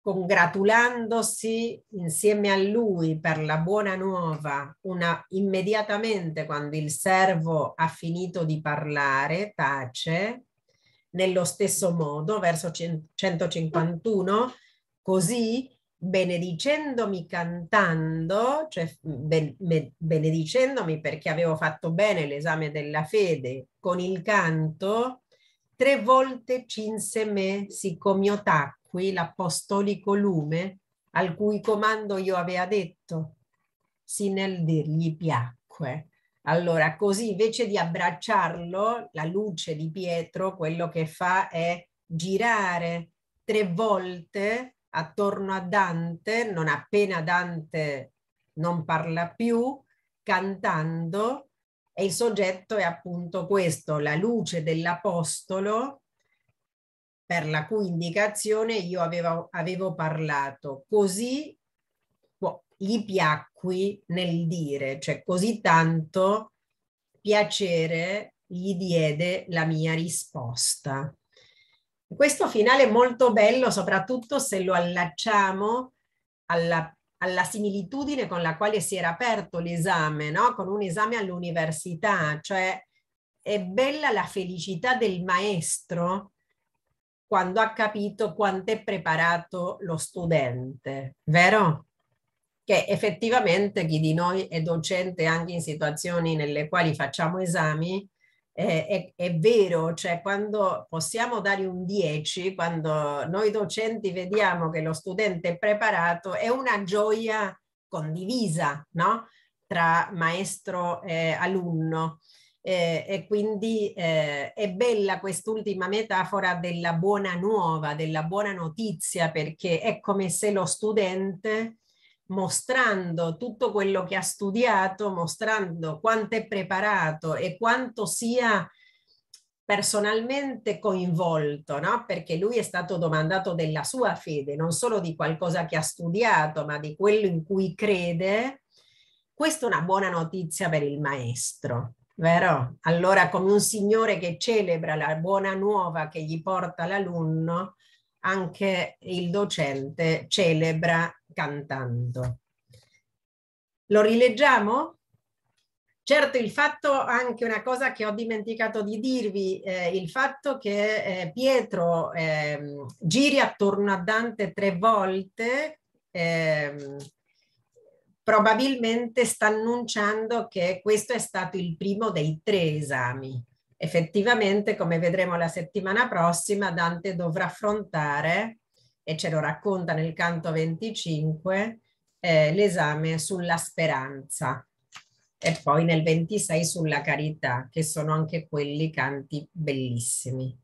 Speaker 1: congratulandosi insieme a lui per la buona nuova. Una, immediatamente quando il servo ha finito di parlare, tace nello stesso modo, verso 151, così benedicendomi cantando, cioè benedicendomi perché avevo fatto bene l'esame della fede con il canto, tre volte cinse me siccome io tacqui, l'apostolico lume al cui comando io avea detto, sì nel dirgli piacque. Allora, così invece di abbracciarlo, la luce di Pietro quello che fa è girare tre volte attorno a Dante, non appena Dante non parla più, cantando, e il soggetto è appunto questo, la luce dell'Apostolo, per la cui indicazione io avevo, avevo parlato. Così gli piacqui nel dire, cioè così tanto piacere gli diede la mia risposta. Questo finale è molto bello, soprattutto se lo allacciamo alla, alla similitudine con la quale si era aperto l'esame, no? con un esame all'università, cioè è bella la felicità del maestro quando ha capito quanto è preparato lo studente, vero? che effettivamente chi di noi è docente anche in situazioni nelle quali facciamo esami, eh, è, è, vero, cioè quando possiamo dare un 10, quando noi docenti vediamo che lo studente è preparato, è una gioia condivisa no? tra maestro e alunno. Eh, e quindi eh, è bella quest'ultima metafora della buona nuova, della buona notizia, perché è come se lo studente mostrando tutto quello che ha studiato, mostrando quanto è preparato e quanto sia personalmente coinvolto, no? perché lui è stato domandato della sua fede, non solo di qualcosa che ha studiato, ma di quello in cui crede. Questa è una buona notizia per il maestro, vero? Allora, come un signore che celebra la buona nuova che gli porta l'alunno, anche il docente celebra cantando. Lo rileggiamo? Certo, il fatto, anche una cosa che ho dimenticato di dirvi, eh, il fatto che eh, Pietro eh, giri attorno a Dante tre volte, ehm, probabilmente sta annunciando che questo è stato il primo dei tre esami. Effettivamente, come vedremo la settimana prossima, Dante dovrà affrontare e ce lo racconta nel canto 25, eh, l'esame sulla speranza e poi nel 26 sulla carità, che sono anche quelli canti bellissimi.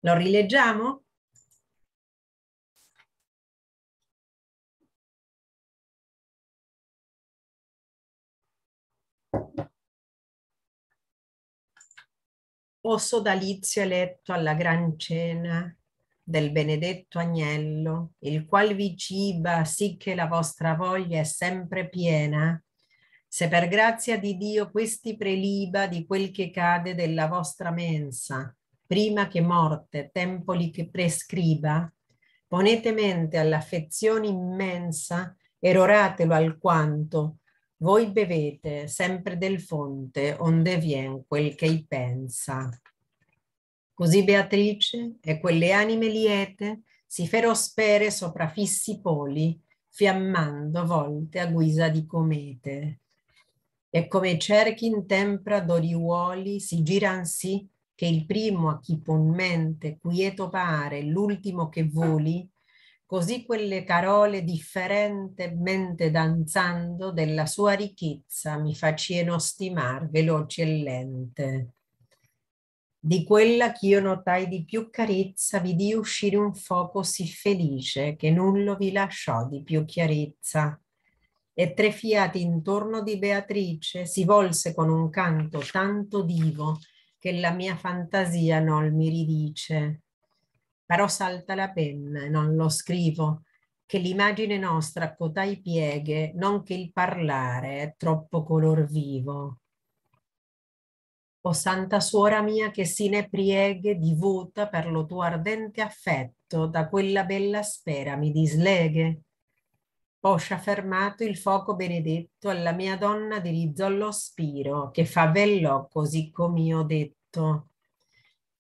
Speaker 1: Lo rileggiamo? O sodalizio eletto alla gran cena, del benedetto agnello, il qual vi ciba sì che la vostra voglia è sempre piena, se per grazia di Dio questi preliba di quel che cade della vostra mensa, prima che morte tempo li che prescriba, ponete mente all'affezione immensa e roratelo alquanto, voi bevete sempre del fonte onde vien quel che pensa. Così Beatrice e quelle anime liete si fero spere sopra fissi poli, fiammando volte a guisa di comete. E come cerchi in tempra d'oriuoli si giran sì che il primo a chi pon mente quieto pare, l'ultimo che voli, così quelle carole differentemente danzando della sua ricchezza mi facieno stimar veloce e lente di quella ch'io notai di più carezza vidi uscire un fuoco sì felice che nullo vi lasciò di più chiarezza. E tre fiati intorno di Beatrice si volse con un canto tanto divo che la mia fantasia nol mi ridice. Però salta la penna e non lo scrivo, che l'immagine nostra a cotai pieghe, non che il parlare è troppo color vivo o oh, Santa Suora mia che si ne prieghe, divuta per lo tuo ardente affetto, da quella bella spera mi disleghe. Poscia oh, fermato il fuoco benedetto, alla mia donna dirizzò lo spiro, che favellò così com'io detto.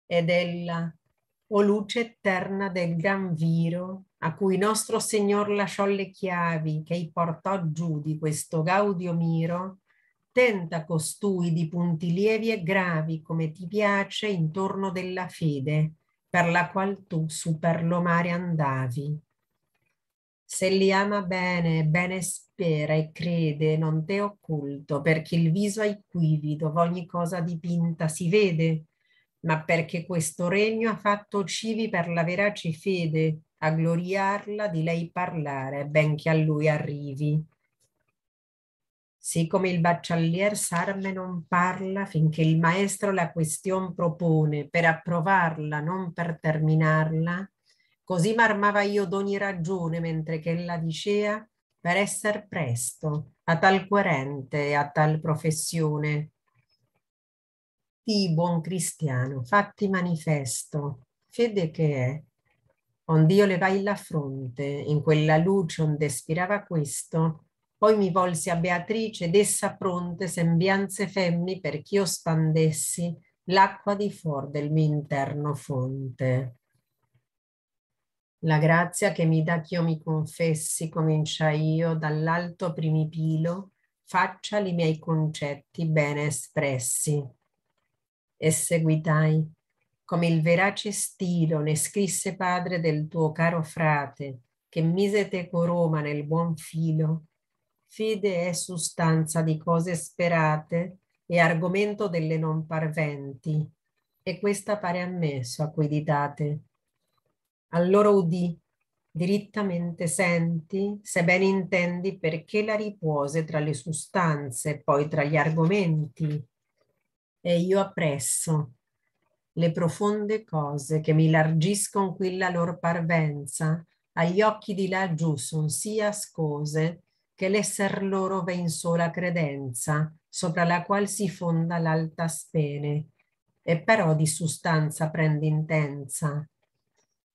Speaker 1: Ed ella, o oh, luce eterna del gran viro, a cui nostro Signor lasciò le chiavi, che i portò giù di questo gaudio miro, attenta costui di punti lievi e gravi, come ti piace, intorno della fede, per la qual tu su per lo mare andavi. Se li ama bene, bene spera e crede, non te occulto, perché il viso è quivido, ogni cosa dipinta si vede, ma perché questo regno ha fatto civi per la verace fede, a gloriarla di lei parlare, benché a lui arrivi. Sì come il baccialier Sarme non parla finché il maestro la question propone per approvarla, non per terminarla, così m'armava io d'ogni ragione mentre che la dicea per essere presto a tal querente e a tal professione. Ti, buon cristiano, fatti manifesto, fede che è, ond'io levai la fronte, in quella luce onde spirava questo, poi mi volsi a Beatrice ed essa pronte sembianze femmi perch'io spandessi l'acqua di fuor del mio interno fonte. La grazia che mi dà ch'io mi confessi, comincia io dall'alto primipilo, faccia li miei concetti bene espressi. E seguitai, come il verace stilo ne scrisse padre del tuo caro frate, che mise te coroma nel buon filo, Fede è sostanza di cose sperate e argomento delle non parventi, e questa pare ammesso a cui ditate. Allora udì, dirittamente senti, se ben intendi perché la ripuose tra le sostanze, poi tra gli argomenti. E io appresso le profonde cose che mi largiscon qui la lor parvenza, agli occhi di laggiù son sì ascose, che l'esser loro v'è in sola credenza, sopra la qual si fonda l'alta spene, e però di sustanza prende intensa.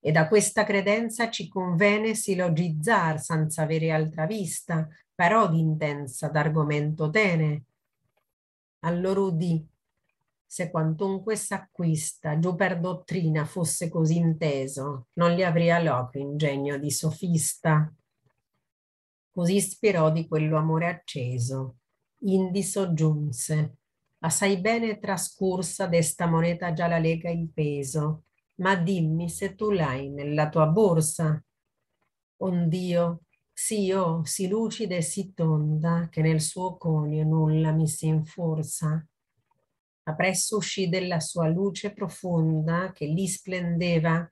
Speaker 1: E da questa credenza ci convene silogizzar senza avere altra vista, però di intensa d'argomento tene. Allora udì, se quantunque s'acquista giù per dottrina fosse così inteso, non li avria loco ingegno di sofista così ispirò di quello amore acceso. Indi soggiunse, assai bene trascursa d'esta moneta già la lega il peso, ma dimmi se tu l'hai nella tua borsa. Ond'io, sì, oh, si lucida e si tonda, che nel suo conio nulla mi si inforza. Appresso uscì della sua luce profonda che lì splendeva,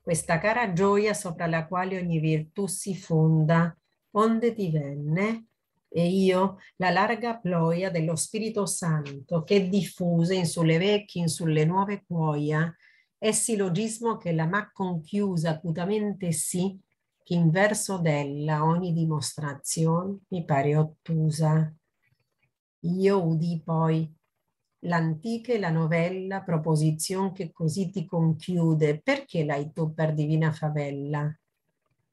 Speaker 1: questa cara gioia sopra la quale ogni virtù si fonda, onde divenne e io la larga ploia dello Spirito Santo che diffuse in sulle vecchie, in sulle nuove cuoia, è sillogismo che la ma conchiusa acutamente sì, che in verso della ogni dimostrazione mi pare ottusa. Io udì poi l'antica e la novella proposizione che così ti conchiude, perché l'hai tu per divina favella?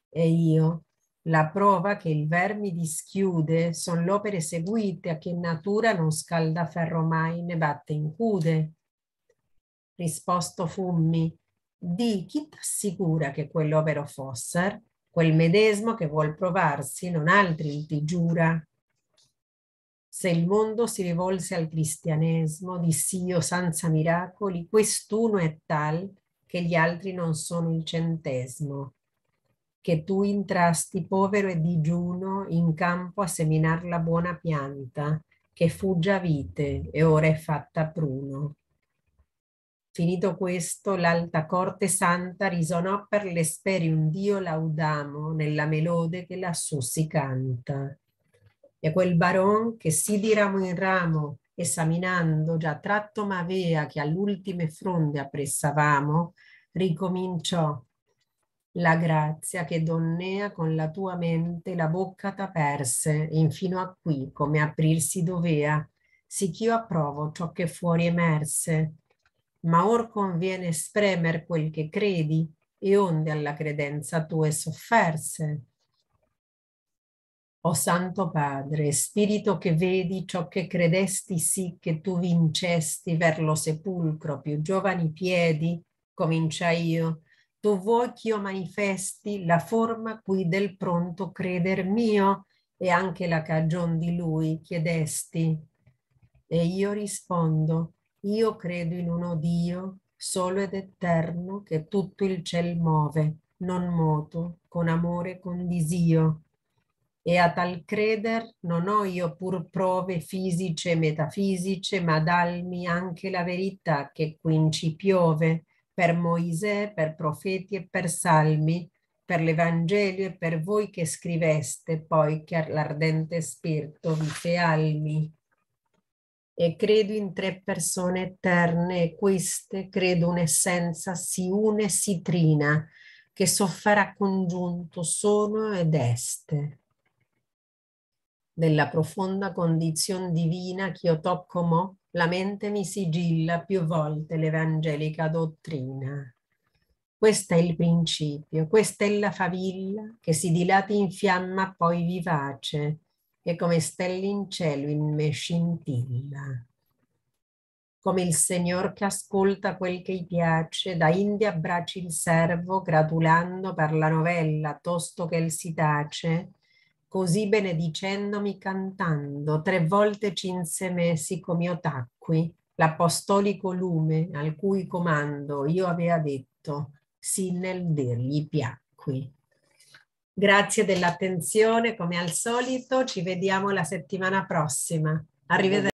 Speaker 1: E io, la prova che il vermi dischiude son l'opere seguite a che natura non scalda ferro mai né batte incude. Risposto fummi, di chi t'assicura che quell'opero fosser, quel medesimo che vuol provarsi, non altri ti giura. Se il mondo si rivolse al cristianesimo, diss'io senza miracoli, quest'uno è tal che gli altri non sono il centesimo che tu entrasti povero e digiuno in campo a seminar la buona pianta, che fu già vite e ora è fatta pruno. Finito questo, l'alta corte santa risonò per le speri un Dio laudamo nella melode che lassù si canta. E quel baron che sì di ramo in ramo, esaminando già tratto m'avea che all'ultime fronde appressavamo, ricominciò la grazia che donnea con la tua mente la bocca t'aperse, infino a qui come aprirsi dovea, sicch'io approvo ciò che fuori emerse. Ma or conviene spremer quel che credi, e onde alla credenza tue sofferse. O Santo Padre, Spirito che vedi ciò che credesti sì che tu vincesti ver lo sepulcro più giovani piedi, comincia io, tu vuoi ch'io manifesti la forma qui del pronto creder mio e anche la cagion di lui chiedesti. E io rispondo, io credo in uno Dio, solo ed eterno, che tutto il ciel muove, non moto, con amore, e con disio. E a tal creder non ho io pur prove fisiche e metafisiche, ma dalmi anche la verità che quinci piove per Moisè, per profeti e per salmi, per l'Evangelio e per voi che scriveste poi che l'ardente spirito vi fe almi. E credo in tre persone eterne e queste, credo un'essenza si une e si trina, che sofferà congiunto sono ed este. Della profonda condizione divina che io tocco mo, la mente mi sigilla più volte l'evangelica dottrina. Questo è il principio, questa è la favilla che si dilata in fiamma poi vivace e come stella in cielo in me scintilla. Come il Signor che ascolta quel che gli piace, da India abbracci il servo, gratulando per la novella, tosto che il si tace, così benedicendomi cantando, tre volte cinsemesi com'io tacqui, l'apostolico lume al cui comando io avea detto, sì nel dirgli piacqui. Grazie dell'attenzione, come al solito, ci vediamo la settimana prossima. Arrivederci.